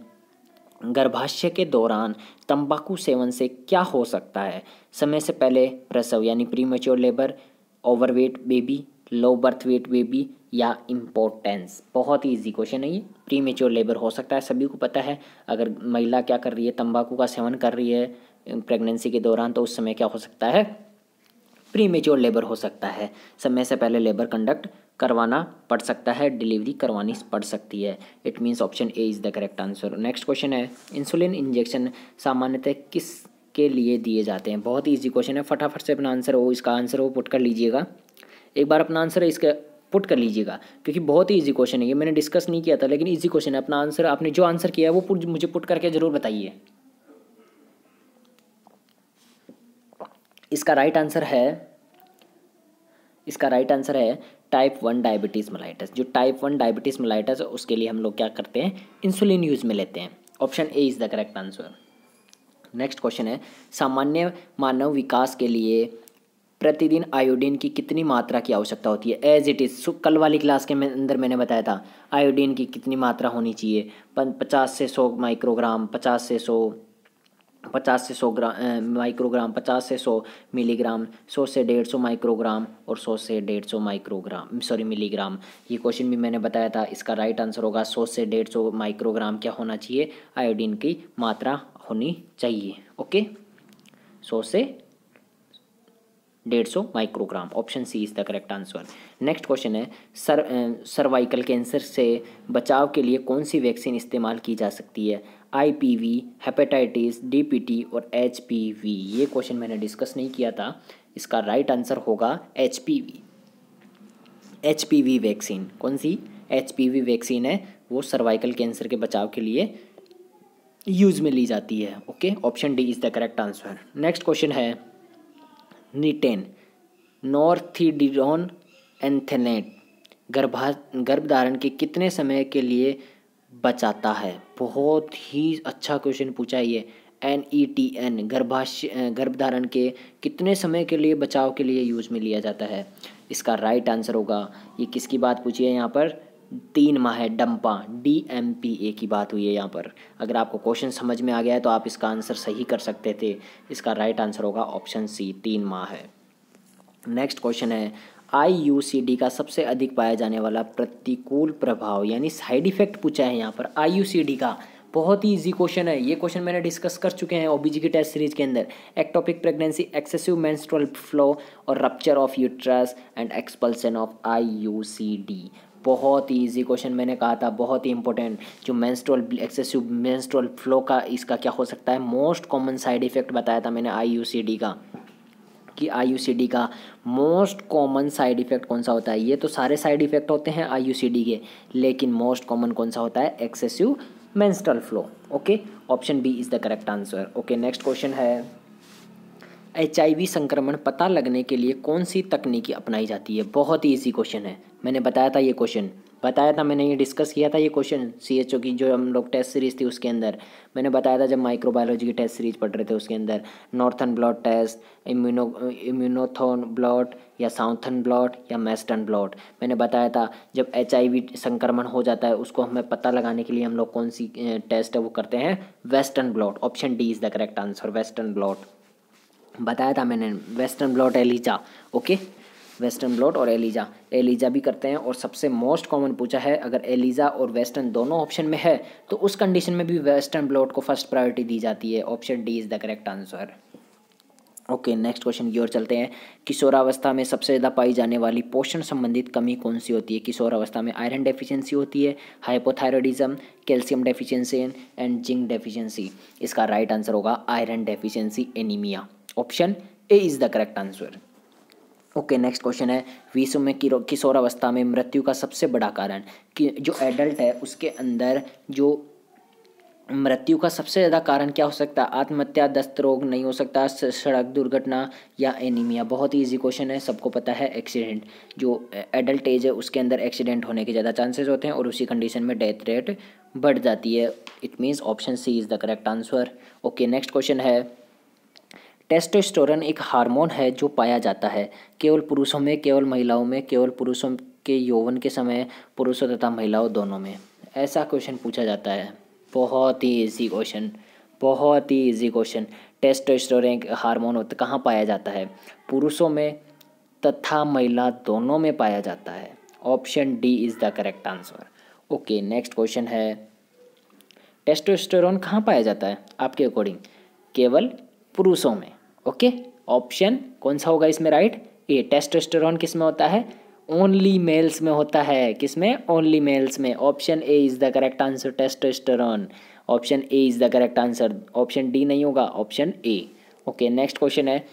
गर्भाशय के दौरान तंबाकू सेवन से क्या हो सकता है समय से पहले प्रसव यानी premature labour overweight baby low birth weight baby या इम्पोर्टेंस बहुत ही ईजी क्वेश्चन है ये प्री मेच्योर लेबर हो सकता है सभी को पता है अगर महिला क्या कर रही है तंबाकू का सेवन कर रही है प्रेगनेंसी के दौरान तो उस समय क्या हो सकता है प्री मेच्योर लेबर हो सकता है समय से पहले लेबर कंडक्ट करवाना पड़ सकता है डिलीवरी करवानी पड़ सकती है it means option A is the correct answer next question है इंसुलिन इंजेक्शन सामान्यतः किस के लिए दिए जाते हैं बहुत ईजी क्वेश्चन है फटाफट से अपना आंसर हो इसका आंसर हो पुट कर लीजिएगा एक बार अपना आंसर इसका पुट कर लीजिएगा क्योंकि बहुत ही ईजी क्वेश्चन है ये मैंने डिस्कस नहीं किया था लेकिन ईजी क्वेश्चन है अपना आंसर आपने जो आंसर किया है वो पुट मुझे पुट करके ज़रूर बताइए इसका राइट आंसर है इसका राइट आंसर है टाइप वन डायबिटीज़ मलाइटस जो टाइप वन डायबिटीज़ मलाइटस है उसके लिए हम लोग क्या करते हैं इंसुलिन यूज़ में लेते हैं option A is the correct answer next question है सामान्य मानव विकास के लिए प्रतिदिन आयोडीन की कितनी मात्रा की आवश्यकता होती है एज इट इज़ कल वाली क्लास के में अंदर मैंने बताया था आयोडीन की कितनी मात्रा होनी चाहिए पचास से सौ माइक्रोग्राम पचास से सौ पचास से सौ ग्राम माइक्रोग्राम पचास से सौ मिलीग्राम सौ से डेढ़ सौ माइक्रोग्राम और सौ से डेढ़ सौ माइक्रोग्राम सॉरी मिलीग्राम ये क्वेश्चन भी मैंने बताया था इसका राइट आंसर होगा सौ से डेढ़ सौ माइक्रोग्राम क्या होना चाहिए आयोडीन की मात्रा होनी चाहिए ओके सौ से डेढ़ सौ microgram option C is the correct answer next question है सर सर्वाइकल कैंसर से बचाव के लिए कौन सी वैक्सीन इस्तेमाल की जा सकती है आईपीवी हेपेटाइटिस डीपीटी और एचपीवी ये क्वेश्चन मैंने डिस्कस नहीं किया था इसका राइट आंसर होगा एचपीवी एचपीवी वैक्सीन कौन सी एचपीवी वैक्सीन है वो सर्वाइकल कैंसर के बचाव के लिए यूज में ली जाती है okay option D is the correct answer next question है नीटेन नॉर्थीडिरोन एंथेनेट गर्भा गर्भधारण के कितने समय के लिए बचाता है बहुत ही अच्छा क्वेश्चन पूछा ये एन ई टी एन गर्भाशय गर्भधारण के कितने समय के लिए बचाव के लिए यूज में लिया जाता है इसका राइट आंसर होगा ये किसकी बात पूछी है यहाँ पर तीन माह है DMPA D M P A की बात हुई है यहाँ पर अगर आपको क्वेश्चन समझ में आ गया है तो आप इसका आंसर सही कर सकते थे इसका राइट आंसर होगा ऑप्शन सी तीन माह है नेक्स्ट क्वेश्चन है आई का सबसे अधिक पाया जाने वाला प्रतिकूल प्रभाव यानी साइड इफेक्ट पूछा है यहाँ पर आई का बहुत ही इजी क्वेश्चन है ये क्वेश्चन मैंने डिस्कस कर चुके हैं ओबीजी की टेस्ट सीरीज के अंदर ectopic pregnancy excessive menstrual flow और rupture of uterus and expulsion of I बहुत ही ईजी क्वेश्चन मैंने कहा था बहुत ही इंपॉर्टेंट जो मेंस्ट्रुअल एक्सेसिव मेंस्ट्रुअल फ्लो का इसका क्या हो सकता है मोस्ट कॉमन साइड इफेक्ट बताया था मैंने आई का कि आई का मोस्ट कॉमन साइड इफ़ेक्ट कौन सा होता है ये तो सारे साइड इफ़ेक्ट होते हैं आई के लेकिन मोस्ट कॉमन कौन सा होता है excessive menstrual flow okay option B is the correct answer okay next question है एच संक्रमण पता लगने के लिए कौन सी तकनीकी अपनाई जाती है बहुत ही ईजी क्वेश्चन है मैंने बताया था ये क्वेश्चन बताया था मैंने ये डिस्कस किया था ये क्वेश्चन सी एच ओ की जो हम लोग टेस्ट सीरीज़ थी उसके अंदर मैंने बताया था जब माइक्रोबायोलॉजी की टेस्ट सीरीज पढ़ रहे थे उसके अंदर नॉर्थन ब्लॉट टेस्ट इम्यूनो इम्यूनोथोन ब्लॉट या साउथन ब्लॉट या वेस्टर्न ब्लॉट मैंने बताया था जब एच संक्रमण हो जाता है उसको हमें पता लगाने के लिए हम लोग कौन सी टेस्ट है वो करते हैं western blot option D is the correct answer western blot बताया था मैंने western blot ELISA okay western blot और एलिजा एलिजा भी करते हैं और सबसे मोस्ट कॉमन पूछा है अगर एलिजा और वेस्टर्न दोनों ऑप्शन में है तो उस कंडीशन में भी वेस्टर्न ब्लॉट को फर्स्ट प्रायोरिटी दी जाती है option D is the correct answer okay next question की ओर चलते हैं किशोरावस्था में सबसे ज़्यादा पाई जाने वाली पोषण संबंधित कमी कौन सी होती है किशोरावस्था में आयरन डेफिशिएंसी होती है hypothyroidism calcium deficiency and zinc deficiency इसका राइट right आंसर होगा iron deficiency anaemia option A is the correct answer okay next question है विश्व में किशोर अवस्था में मृत्यु का सबसे बड़ा कारण कि जो एडल्ट है उसके अंदर जो मृत्यु का सबसे ज़्यादा कारण क्या हो सकता है आत्महत्या दस्त रोग नहीं हो सकता सड़क दुर्घटना या एनीमिया बहुत ही ईजी क्वेश्चन है सबको पता है एक्सीडेंट जो एडल्ट एज है उसके अंदर एक्सीडेंट होने के ज़्यादा चांसेस होते हैं और उसी कंडीशन में डेथ रेट बढ़ जाती है it means option C is the correct answer okay next question है टेस्टोस्टोरन एक हार्मोन है जो पाया जाता है केवल पुरुषों में केवल महिलाओं में केवल पुरुषों के यौवन के समय पुरुषों तथा महिलाओं दोनों में ऐसा क्वेश्चन पूछा जाता है बहुत ही ईजी क्वेश्चन बहुत ही ईजी क्वेश्चन टेस्टोस्टेरोन एक हारमोन होता कहाँ पाया जाता है पुरुषों में तथा महिला दोनों में पाया जाता है option D is the correct answer okay next question है टेस्टोस्टेरोन कहाँ पाया जाता है आपके अकॉर्डिंग केवल पुरुषों में ओके ऑप्शन कौन सा होगा इसमें राइट ए टेस्टोस्टेरोन किस में होता है ओनली मेल्स में होता है किस में ओनली मेल्स में option A is the correct answer testosterone option A is the correct answer option D नहीं होगा option A okay next question है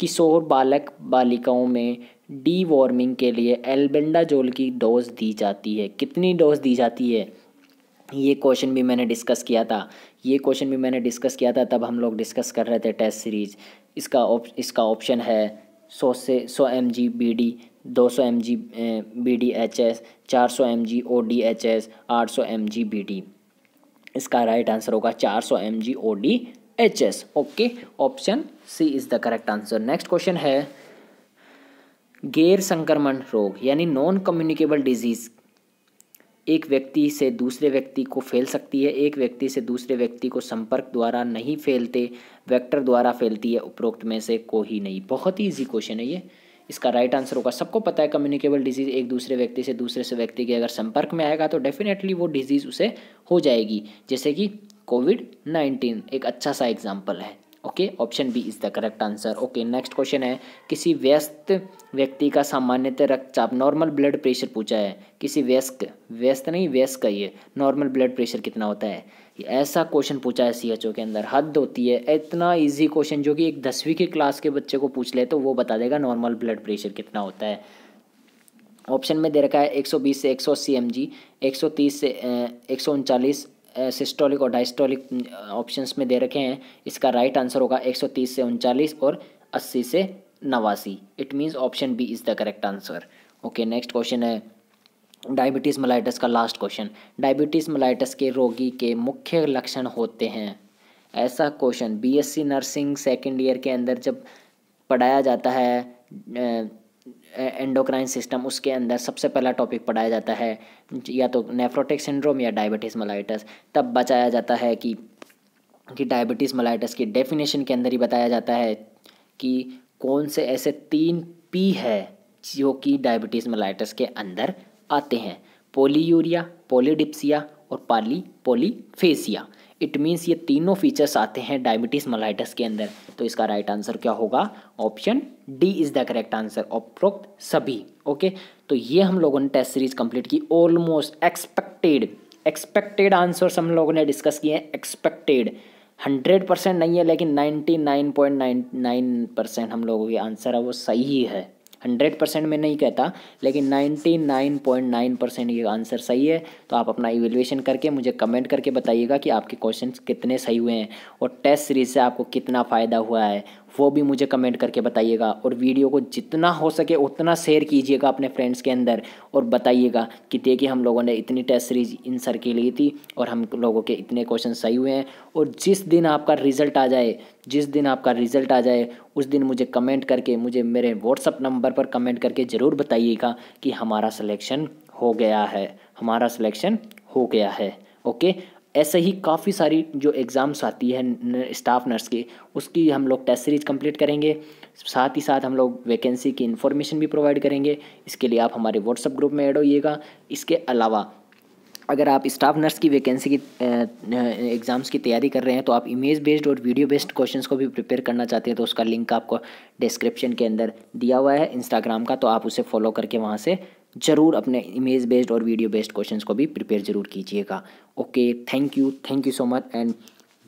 किशोर बालक बालिकाओं में डी वार्मिंग के लिए एल्बेंडाजोल की डोज दी जाती है कितनी डोज दी जाती है ये क्वेश्चन भी मैंने डिस्कस किया था ये क्वेश्चन भी मैंने डिस्कस किया था तब हम लोग डिस्कस कर रहे थे टेस्ट सीरीज इसका ऑप इसका ऑप्शन है सौ से सौ एम जी बी डी दो सौ M G B D H S चार सौ M G O D H S आठ सौ एम जी बी डी इसका राइट आंसर होगा चार सौ M G O D H S okay option C is the correct answer next question है गैर संक्रमण रोग यानी नॉन कम्युनिकेबल डिजीज़ एक व्यक्ति से दूसरे व्यक्ति को फैल सकती है एक व्यक्ति से दूसरे व्यक्ति को संपर्क द्वारा नहीं फैलते वेक्टर द्वारा फैलती है उपरोक्त में से कोई ही नहीं बहुत ही ईजी क्वेश्चन है ये इसका राइट आंसर होगा सबको पता है कम्युनिकेबल डिजीज़ एक दूसरे व्यक्ति से दूसरे से व्यक्ति के अगर संपर्क में आएगा तो डेफिनेटली वो डिजीज़ उसे हो जाएगी जैसे कि कोविड नाइन्टीन एक अच्छा सा एग्जाम्पल है okay option B is the correct answer okay next question है किसी व्यस्त व्यक्ति का सामान्यतः रक्तचाप नॉर्मल ब्लड प्रेशर पूछा है किसी व्यस्क व्यस्त नहीं व्यस्क का ये नॉर्मल ब्लड प्रेशर कितना होता है ऐसा क्वेश्चन पूछा है सी एच ओ के अंदर हद होती है इतना इजी क्वेश्चन जो कि एक दसवीं के क्लास के बच्चे को पूछ ले तो वो बता देगा नॉर्मल ब्लड प्रेशर कितना होता है ऑप्शन में दे रखा है 120 से एक सौ 130 से एक सौ उनचालीस सिस्टोलिक और डाइस्टोलिक ऑप्शंस mm, में दे रखे हैं इसका राइट आंसर होगा 130 से उनचालीस और 80 से नवासी it means option B is the correct answer okay next question है डायबिटीज़ मलाइटस का लास्ट क्वेश्चन डायबिटीज़ मलाइटस के रोगी के मुख्य लक्षण होते हैं ऐसा question B nursing second year के अंदर जब पढ़ाया जाता है एंडोक्राइन सिस्टम उसके अंदर सबसे पहला टॉपिक पढ़ाया जाता है या तो नेफ्रोटिक सिंड्रोम या डायबिटीज़ मलाइटस तब बचाया जाता है कि कि डायबिटीज़ मलाइटस की डेफिनेशन के अंदर ही बताया जाता है कि कौन से ऐसे तीन पी है जो कि डायबिटीज़ मलाइटस के अंदर आते हैं पोलीयूरिया पोलीडिप्सिया और पाली पोलीफेसिया इट मीन्स ये तीनों फीचर्स आते हैं डायबिटीज़ मलाइटस के अंदर तो इसका राइट आंसर क्या होगा option D is the correct answer उपरोक्त सभी ओके तो ये हम लोगों ने टेस्ट सीरीज कंप्लीट की ऑलमोस्ट एक्सपेक्टेड एक्सपेक्टेड आंसर्स हम लोगों ने डिस्कस किए हैं एक्सपेक्टेड हंड्रेड परसेंट नहीं है लेकिन ninety nine point nine nine percent हम लोगों के आंसर है वो सही है हंड्रेड परसेंट में नहीं कहता लेकिन ninety nine point nine percent ये आंसर सही है तो आप अपना इवेल्युएशन करके मुझे कमेंट करके बताइएगा कि आपके क्वेश्चन कितने सही हुए हैं और टेस्ट सीरीज से आपको कितना फ़ायदा हुआ है वो भी मुझे कमेंट करके बताइएगा और वीडियो को जितना हो सके उतना शेयर कीजिएगा अपने फ्रेंड्स के अंदर और बताइएगा कि देखिए हम लोगों ने इतनी टेस्ट सीरीज इन सर की ली थी और हम लोगों के इतने क्वेश्चन सही हुए हैं और जिस दिन आपका रिज़ल्ट आ जाए जिस दिन आपका रिज़ल्ट आ जाए उस दिन मुझे कमेंट करके मुझे मेरे व्हाट्सअप नंबर पर कमेंट करके ज़रूर बताइएगा कि हमारा सिलेक्शन हो गया है हमारा सलेक्शन हो गया है ओके ऐसे ही काफ़ी सारी जो एग्ज़ाम्स आती है स्टाफ नर्स की उसकी हम लोग टेस्ट सीरीज कंप्लीट करेंगे साथ ही साथ हम लोग वैकेंसी की इन्फॉर्मेशन भी प्रोवाइड करेंगे इसके लिए आप हमारे व्हाट्सअप ग्रुप में ऐड होइएगा इसके अलावा अगर आप स्टाफ नर्स की वैकेंसी की एग्ज़ाम्स की तैयारी कर रहे हैं तो आप इमेज बेस्ड और वीडियो बेस्ड क्वेश्चंस को भी प्रिपेयर करना चाहते हैं तो उसका लिंक आपको डिस्क्रिप्शन के अंदर दिया हुआ है इंस्टाग्राम का तो आप उसे फॉलो करके वहाँ से ज़रूर अपने इमेज बेस्ड और वीडियो बेस्ड क्वेश्चन को भी प्रिपेयर ज़रूर कीजिएगा okay thank you thank you so much and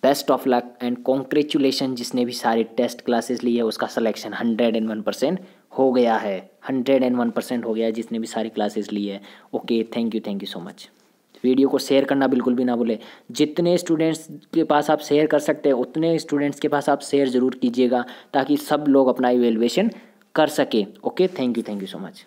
best of luck and congratulation जिसने भी सारे टेस्ट क्लासेस ली है उसका selection hundred and one percent हो गया है हंड्रेड एंड वन परसेंट हो गया है जिसने भी सारी क्लासेस ली है okay thank you thank you so much video को शेयर करना बिल्कुल भी ना भूलें जितने स्टूडेंट्स के पास आप शेयर कर सकते हैं उतने स्टूडेंट्स के पास आप शेयर ज़रूर कीजिएगा ताकि सब लोग अपना इवेलुएशन कर सकें okay thank you thank you so much